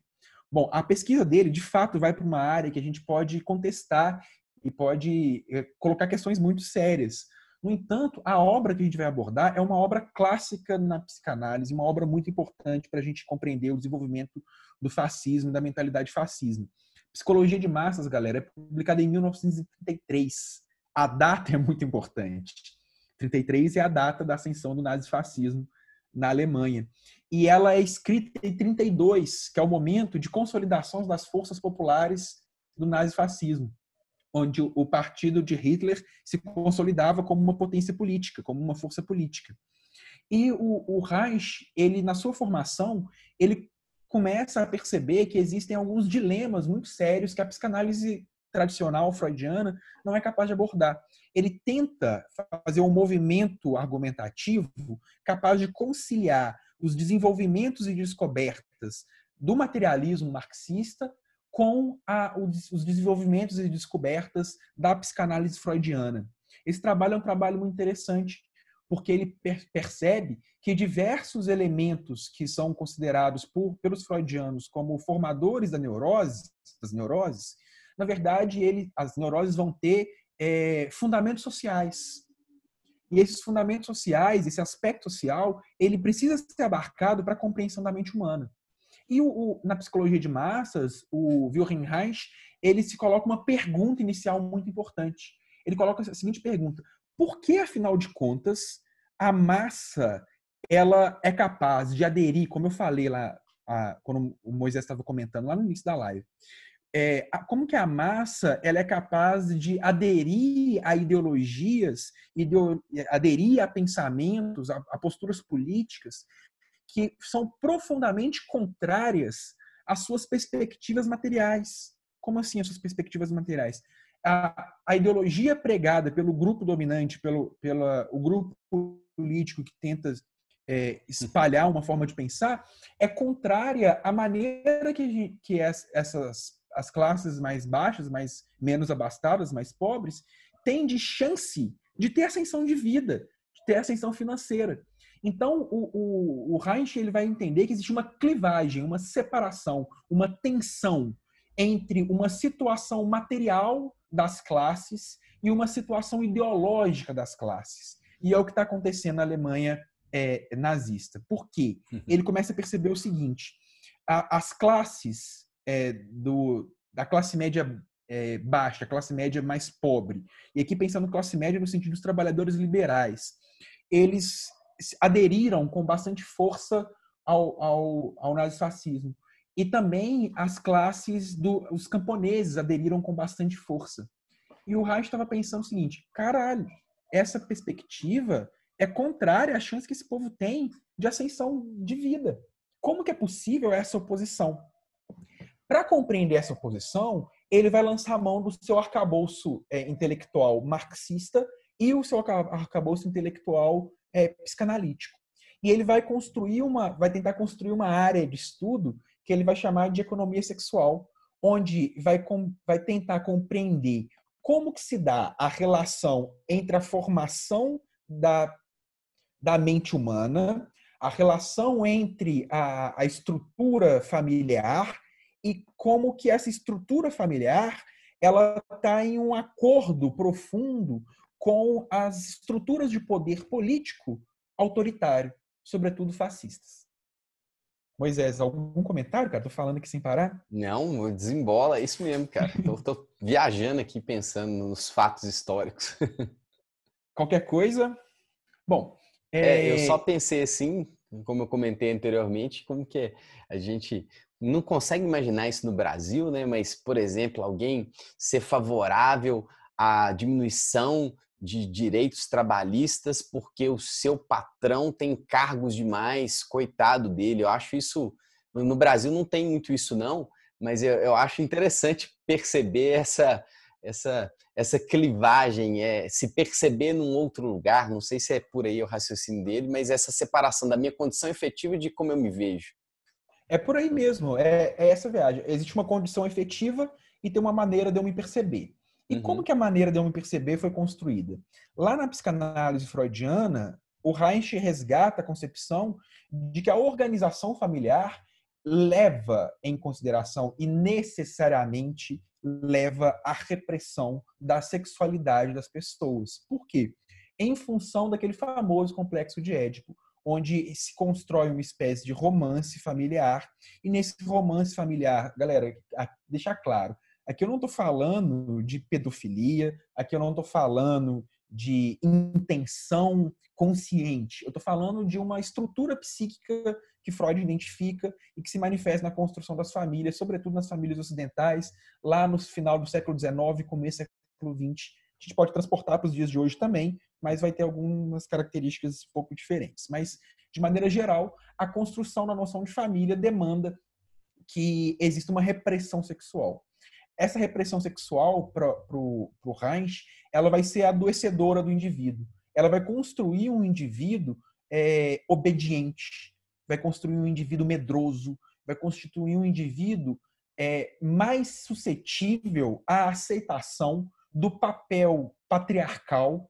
Bom, a pesquisa dele, de fato, vai para uma área que a gente pode contestar e pode eh, colocar questões muito sérias. No entanto, a obra que a gente vai abordar é uma obra clássica na psicanálise, uma obra muito importante para a gente compreender o desenvolvimento do fascismo, da mentalidade fascismo. Psicologia de Massas, galera, é publicada em 1933. A data é muito importante. 33 é a data da ascensão do nazifascismo na Alemanha. E ela é escrita em 32, que é o momento de consolidação das forças populares do nazifascismo, onde o partido de Hitler se consolidava como uma potência política, como uma força política. E o, o Reich, ele na sua formação, ele começa a perceber que existem alguns dilemas muito sérios que a psicanálise tradicional freudiana não é capaz de abordar. Ele tenta fazer um movimento argumentativo capaz de conciliar os desenvolvimentos e descobertas do materialismo marxista com a, os desenvolvimentos e descobertas da psicanálise freudiana. Esse trabalho é um trabalho muito interessante, porque ele percebe que diversos elementos que são considerados por, pelos freudianos como formadores da neurose, das neuroses, na verdade, ele, as neuroses vão ter é, fundamentos sociais. E esses fundamentos sociais, esse aspecto social, ele precisa ser abarcado para a compreensão da mente humana. E o, o, na psicologia de massas, o Wilhelm Reich, ele se coloca uma pergunta inicial muito importante. Ele coloca a seguinte pergunta: por que, afinal de contas, a massa ela é capaz de aderir, como eu falei lá, a, quando o Moisés estava comentando lá no início da live, é, como que a massa ela é capaz de aderir a ideologias, ideo, aderir a pensamentos, a, a, posturas políticas que são profundamente contrárias às suas perspectivas materiais. Como assim as suas perspectivas materiais? A, a ideologia pregada pelo grupo dominante, pelo o grupo político que tenta é, espalhar uma forma de pensar, é contrária à maneira que, que é essas as classes mais baixas, mais menos abastadas, mais pobres, têm de chance de ter ascensão de vida, de ter ascensão financeira. Então, o, o, o Reich ele vai entender que existe uma clivagem, uma separação, uma tensão entre uma situação material das classes e uma situação ideológica das classes. E é o que está acontecendo na Alemanha é, nazista. Por quê? Uhum. Ele começa a perceber o seguinte: a, as classes é, do, da classe média é, baixa, classe média mais pobre, e aqui pensando classe média no sentido dos trabalhadores liberais, eles aderiram com bastante força ao, ao, ao nazifascismo. E também as classes dos do, camponeses aderiram com bastante força. E o Reich estava pensando o seguinte: caralho, essa perspectiva é contrária à chance que esse povo tem de ascensão de vida. Como que é possível essa oposição? Para compreender essa posição, ele vai lançar a mão do seu arcabouço é, intelectual marxista e o seu arcabouço intelectual é, psicanalítico. E ele vai construir uma, vai tentar construir uma área de estudo que ele vai chamar de economia sexual, onde vai, com, vai tentar compreender como que se dá a relação entre a formação da, da mente humana, a relação entre a, a estrutura familiar e como que essa estrutura familiar ela está em um acordo profundo com as estruturas de poder político autoritário, sobretudo fascistas. Moisés, algum comentário, cara? Tô falando aqui sem parar? Não, desembola, é isso mesmo, cara. tô, tô viajando aqui pensando nos fatos históricos. Qualquer coisa. Bom, é... É, eu só pensei assim, como eu comentei anteriormente, como que a gente não consegue imaginar isso no Brasil, né? Mas, por exemplo, alguém ser favorável à diminuição de direitos trabalhistas porque o seu patrão tem cargos demais, coitado dele. Eu acho isso no Brasil não tem muito isso não, mas eu, eu acho interessante perceber essa essa essa clivagem, é se perceber num outro lugar. Não sei se é por aí o raciocínio dele, mas essa separação da minha condição efetiva de como eu me vejo é por aí mesmo, é, é essa viagem. Existe uma condição efetiva e tem uma maneira de eu me perceber. E uhum. como que a maneira de eu me perceber foi construída? Lá na psicanálise freudiana, o Reich resgata a concepção de que a organização familiar leva em consideração e necessariamente leva à repressão da sexualidade das pessoas. Por quê? Em função daquele famoso complexo de Édipo, onde se constrói uma espécie de romance familiar. E nesse romance familiar, galera, deixar claro, aqui eu não estou falando de pedofilia, aqui eu não estou falando de intenção consciente. Eu estou falando de uma estrutura psíquica que Freud identifica e que se manifesta na construção das famílias, sobretudo nas famílias ocidentais, lá no final do século XIX, começo do século XX, a gente pode transportar para os dias de hoje também, mas vai ter algumas características um pouco diferentes. Mas, de maneira geral, a construção da noção de família demanda que exista uma repressão sexual. Essa repressão sexual, para o Reich, ela vai ser adoecedora do indivíduo. Ela vai construir um indivíduo é, obediente, vai construir um indivíduo medroso, vai constituir um indivíduo é, mais suscetível à aceitação do papel patriarcal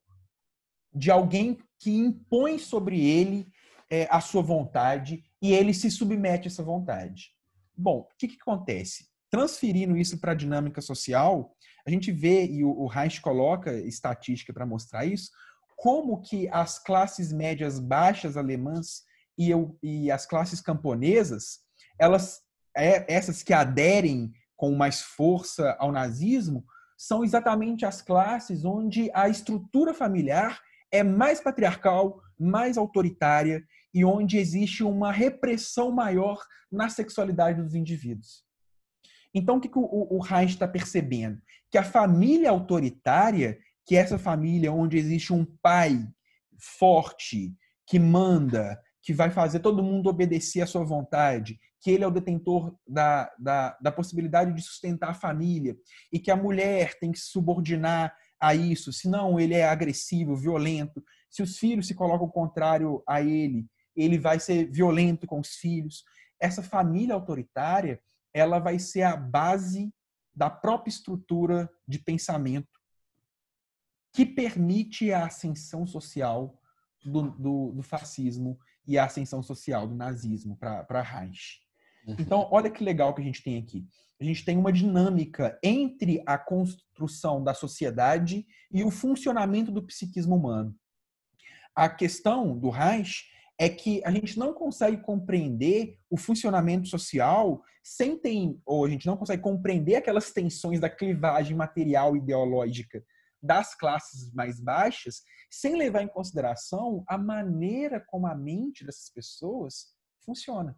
de alguém que impõe sobre ele é, a sua vontade e ele se submete a essa vontade. Bom, o que, que acontece? Transferindo isso para a dinâmica social, a gente vê, e o, o Reich coloca estatística para mostrar isso, como que as classes médias baixas alemãs e, eu, e as classes camponesas, elas, é, essas que aderem com mais força ao nazismo, são exatamente as classes onde a estrutura familiar é mais patriarcal, mais autoritária e onde existe uma repressão maior na sexualidade dos indivíduos. Então, o que o, o está percebendo? Que a família autoritária, que é essa família onde existe um pai forte, que manda, que vai fazer todo mundo obedecer à sua vontade, que ele é o detentor da, da, da possibilidade de sustentar a família e que a mulher tem que se subordinar a isso, senão ele é agressivo, violento. Se os filhos se colocam contrário a ele, ele vai ser violento com os filhos. Essa família autoritária, ela vai ser a base da própria estrutura de pensamento que permite a ascensão social do, do, do fascismo e a ascensão social do nazismo para Reich. Uhum. Então, olha que legal que a gente tem aqui. A gente tem uma dinâmica entre a construção da sociedade e o funcionamento do psiquismo humano. A questão do Reich é que a gente não consegue compreender o funcionamento social sem ter, ou a gente não consegue compreender aquelas tensões da clivagem material ideológica das classes mais baixas, sem levar em consideração a maneira como a mente dessas pessoas funciona.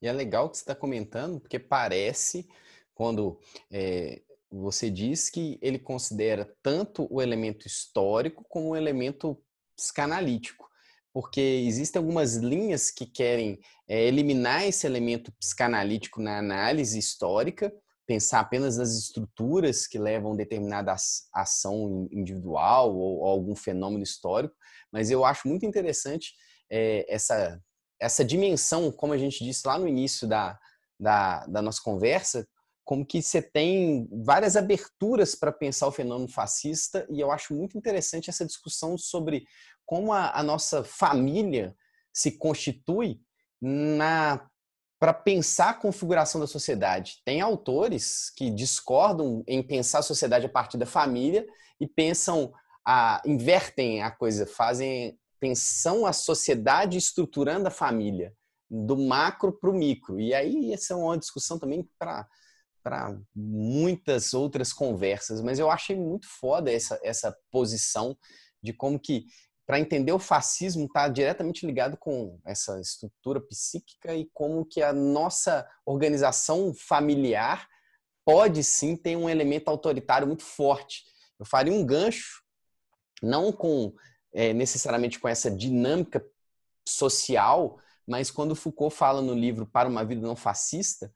E é legal que você está comentando, porque parece, quando é, você diz que ele considera tanto o elemento histórico como o elemento psicanalítico porque existem algumas linhas que querem é, eliminar esse elemento psicanalítico na análise histórica, pensar apenas nas estruturas que levam determinada ação individual ou, ou algum fenômeno histórico, mas eu acho muito interessante é, essa essa dimensão, como a gente disse lá no início da, da, da nossa conversa, como que você tem várias aberturas para pensar o fenômeno fascista, e eu acho muito interessante essa discussão sobre como a, a nossa família se constitui na para pensar a configuração da sociedade. Tem autores que discordam em pensar a sociedade a partir da família e pensam a, invertem a coisa, fazem pensão à sociedade estruturando a família, do macro para o micro. E aí essa é uma discussão também para para muitas outras conversas, mas eu achei muito foda essa, essa posição de como que para entender o fascismo está diretamente ligado com essa estrutura psíquica e como que a nossa organização familiar pode sim ter um elemento autoritário muito forte. Eu faria um gancho não com é, necessariamente com essa dinâmica social, mas quando Foucault fala no livro Para uma Vida Não Fascista,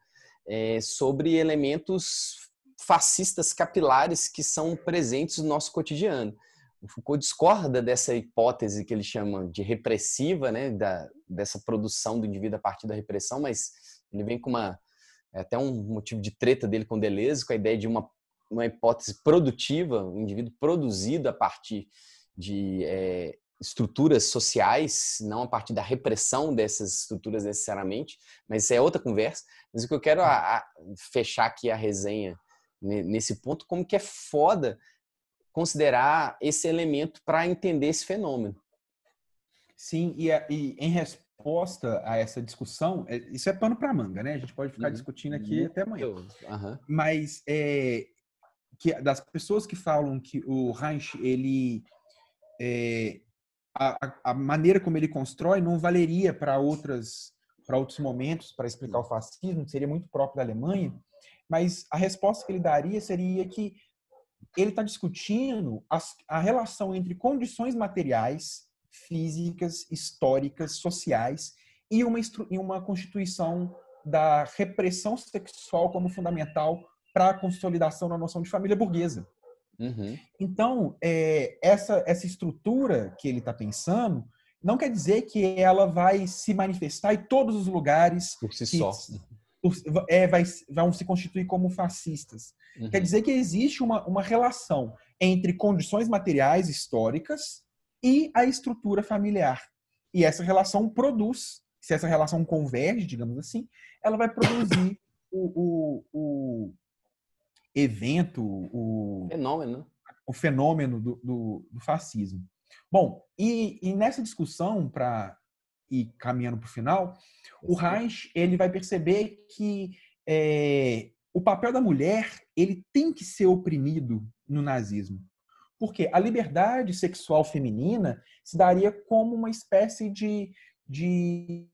é, sobre elementos fascistas capilares que são presentes no nosso cotidiano. O Foucault discorda dessa hipótese que ele chama de repressiva, né, da, dessa produção do indivíduo a partir da repressão, mas ele vem com uma é, até um motivo de treta dele com Deleuze, com a ideia de uma, uma hipótese produtiva, um indivíduo produzido a partir de é, estruturas sociais, não a partir da repressão dessas estruturas necessariamente, mas isso é outra conversa. Mas o que eu quero uhum. a, a fechar aqui a resenha nesse ponto, como que é foda considerar esse elemento para entender esse fenômeno. Sim, e, a, e, em resposta a essa discussão, é, isso é pano para manga, né? A gente pode ficar uhum. discutindo aqui uhum. até amanhã. Uhum. Mas é, que das pessoas que falam que o Reich ele é, a, a, maneira como ele constrói não valeria para outras para outros momentos para explicar o fascismo seria muito próprio da Alemanha mas a resposta que ele daria seria que ele está discutindo a, a relação entre condições materiais físicas históricas sociais e uma e uma constituição da repressão sexual como fundamental para a consolidação da noção de família burguesa Uhum. Então, é, essa, essa estrutura que ele está pensando não quer dizer que ela vai se manifestar em todos os lugares. Por si que, só. É, vai, vão se constituir como fascistas. Uhum. Quer dizer que existe uma, uma relação entre condições materiais históricas e a estrutura familiar. E essa relação produz, se essa relação converge, digamos assim, ela vai produzir o, o evento, o fenômeno, o fenômeno do, do, do, fascismo. Bom, e, e nessa discussão, para ir caminhando para o final, o Reich ele vai perceber que é, o papel da mulher ele tem que ser oprimido no nazismo. Porque a liberdade sexual feminina se daria como uma espécie de, de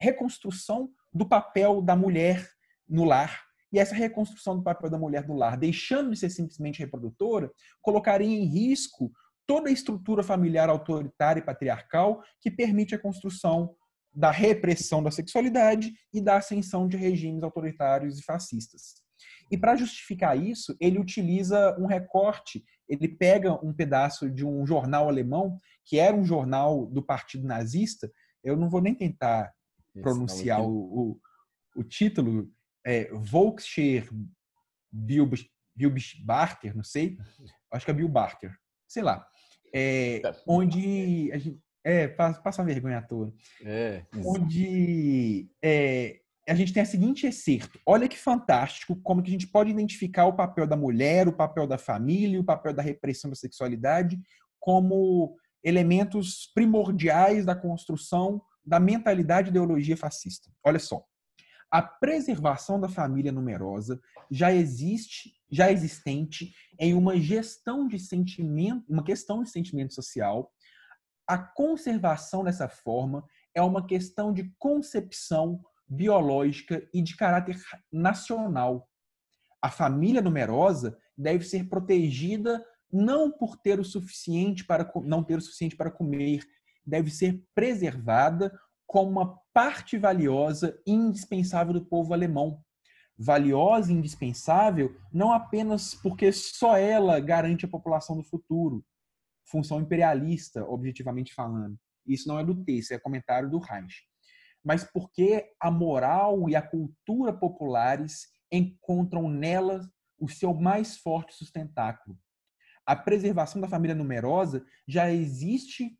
reconstrução do papel da mulher no lar e essa reconstrução do papel da mulher do lar, deixando de ser simplesmente reprodutora, colocaria em risco toda a estrutura familiar autoritária e patriarcal que permite a construção da repressão da sexualidade e da ascensão de regimes autoritários e fascistas. E para justificar isso, ele utiliza um recorte, ele pega um pedaço de um jornal alemão, que era um jornal do partido nazista, eu não vou nem tentar pronunciar o, o, o título, é, Volksher Bill, não sei, acho que é Bill Barker, sei lá, é, tá onde a gente, é, passa vergonha à toa. É, onde é, a gente tem a seguinte excerto. Olha que fantástico como que a gente pode identificar o papel da mulher, o papel da família, o papel da repressão da sexualidade como elementos primordiais da construção da mentalidade e ideologia fascista. Olha só a preservação da família numerosa já existe, já existente em uma gestão de sentimento, uma questão de sentimento social. A conservação dessa forma é uma questão de concepção biológica e de caráter nacional. A família numerosa deve ser protegida não por ter o suficiente para não ter o suficiente para comer, deve ser preservada como uma parte valiosa e indispensável do povo alemão. Valiosa e indispensável não apenas porque só ela garante a população do futuro, função imperialista, objetivamente falando. Isso não é do texto, é comentário do Reich. Mas porque a moral e a cultura populares encontram nela o seu mais forte sustentáculo. A preservação da família numerosa já existe,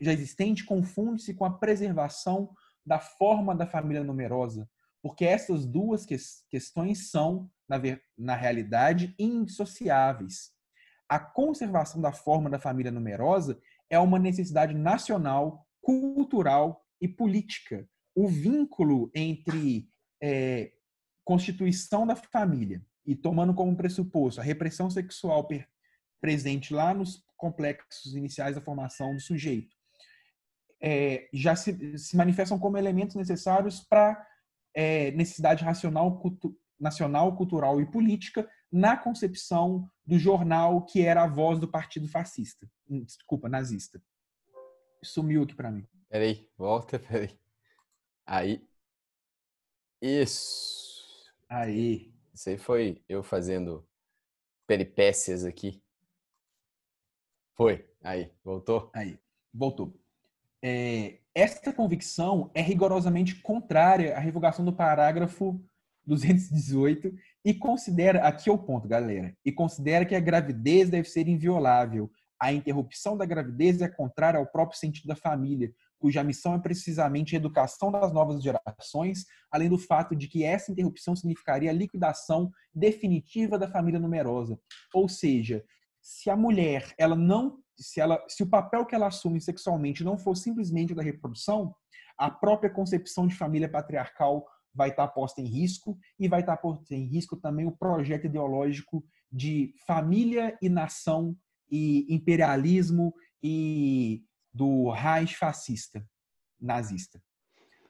já existente, confunde-se com a preservação da forma da família numerosa, porque essas duas questões são, na, na realidade, indissociáveis. A conservação da forma da família numerosa é uma necessidade nacional, cultural e política. O vínculo entre é, constituição da família e tomando como pressuposto a repressão sexual presente lá nos complexos iniciais da formação do sujeito é, já se, se, manifestam como elementos necessários para é, necessidade racional, cultu nacional, cultural e política na concepção do jornal que era a voz do partido fascista, hum, desculpa, nazista. Sumiu aqui para mim. Peraí, volta, peraí. Aí. Isso. Aí. Isso aí foi eu fazendo peripécias aqui. Foi. Aí, voltou? Aí, voltou é, esta convicção é rigorosamente contrária à revogação do parágrafo 218 e considera, aqui é o ponto, galera, e considera que a gravidez deve ser inviolável. A interrupção da gravidez é contrária ao próprio sentido da família, cuja missão é precisamente a educação das novas gerações, além do fato de que essa interrupção significaria a liquidação definitiva da família numerosa. Ou seja, se a mulher ela não se, ela, se o papel que ela assume sexualmente não for simplesmente o da reprodução, a própria concepção de família patriarcal vai estar posta em risco e vai estar posta em risco também o projeto ideológico de família e nação e imperialismo e do Reich fascista, nazista.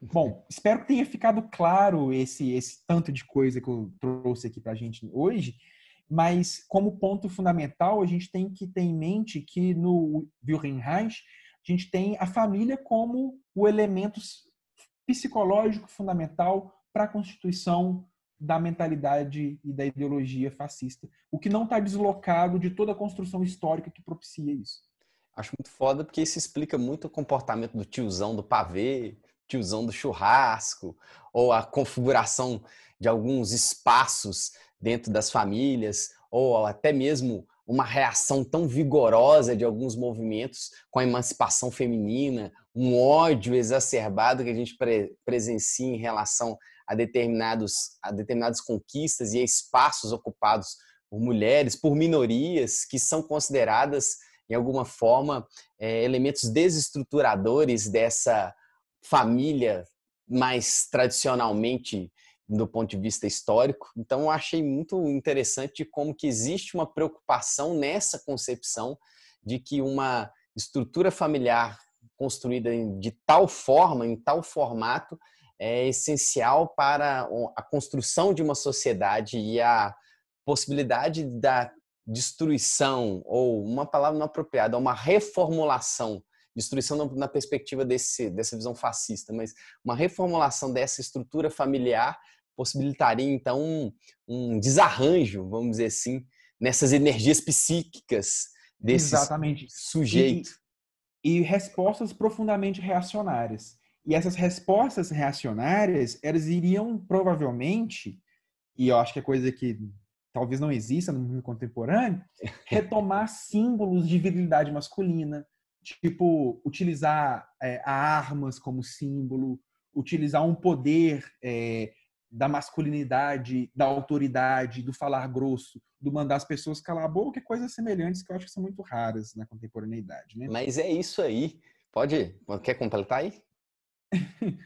Bom, espero que tenha ficado claro esse, esse tanto de coisa que eu trouxe aqui para a gente hoje. Mas, como ponto fundamental, a gente tem que ter em mente que no Reich a gente tem a família como o elemento psicológico fundamental para a constituição da mentalidade e da ideologia fascista, o que não está deslocado de toda a construção histórica que propicia isso. Acho muito foda porque isso explica muito o comportamento do tiozão do pavê, tiozão do churrasco, ou a configuração de alguns espaços dentro das famílias, ou até mesmo uma reação tão vigorosa de alguns movimentos com a emancipação feminina, um ódio exacerbado que a gente pre presencia em relação a, determinados, a determinadas conquistas e a espaços ocupados por mulheres, por minorias que são consideradas, em alguma forma, é, elementos desestruturadores dessa família mais tradicionalmente do ponto de vista histórico. Então, eu achei muito interessante como que existe uma preocupação nessa concepção de que uma estrutura familiar construída de tal forma, em tal formato, é essencial para a construção de uma sociedade e a possibilidade da destruição ou uma palavra não apropriada, uma reformulação destruição na, perspectiva desse, dessa visão fascista, mas uma reformulação dessa estrutura familiar possibilitaria, então, um, um desarranjo, vamos dizer assim, nessas energias psíquicas desse sujeito. E, e respostas profundamente reacionárias. E essas respostas reacionárias, elas iriam provavelmente, e eu acho que é coisa que talvez não exista no mundo contemporâneo, retomar símbolos de virilidade masculina, tipo utilizar é, armas como símbolo, utilizar um poder é, da masculinidade, da autoridade, do falar grosso, do mandar as pessoas calar a boca, coisas semelhantes que eu acho que são muito raras na contemporaneidade. Né? Mas é isso aí. Pode? Quer completar aí?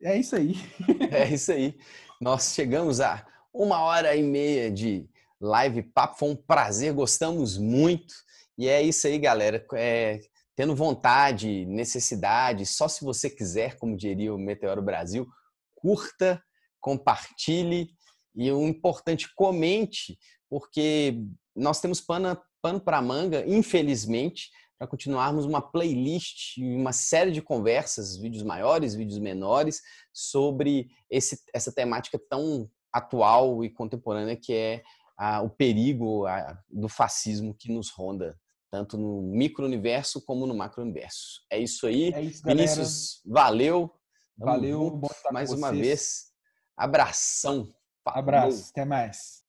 é isso aí. é isso aí. Nós chegamos a uma hora e meia de live papo. Foi um prazer, gostamos muito. E é isso aí, galera. É, tendo vontade, necessidade, só se você quiser, como diria o Meteoro Brasil, curta, compartilhe e o importante, comente, porque nós temos pano para manga, infelizmente, para continuarmos uma playlist e uma série de conversas, vídeos maiores, vídeos menores, sobre esse, essa temática tão atual e contemporânea que é ah, o perigo ah, do fascismo que nos ronda tanto no micro-universo como no macro-universo. É isso aí. É isso, Vinícius, valeu. Valeu, bom estar mais uma vez. Abração. Falou. Abraço, até mais.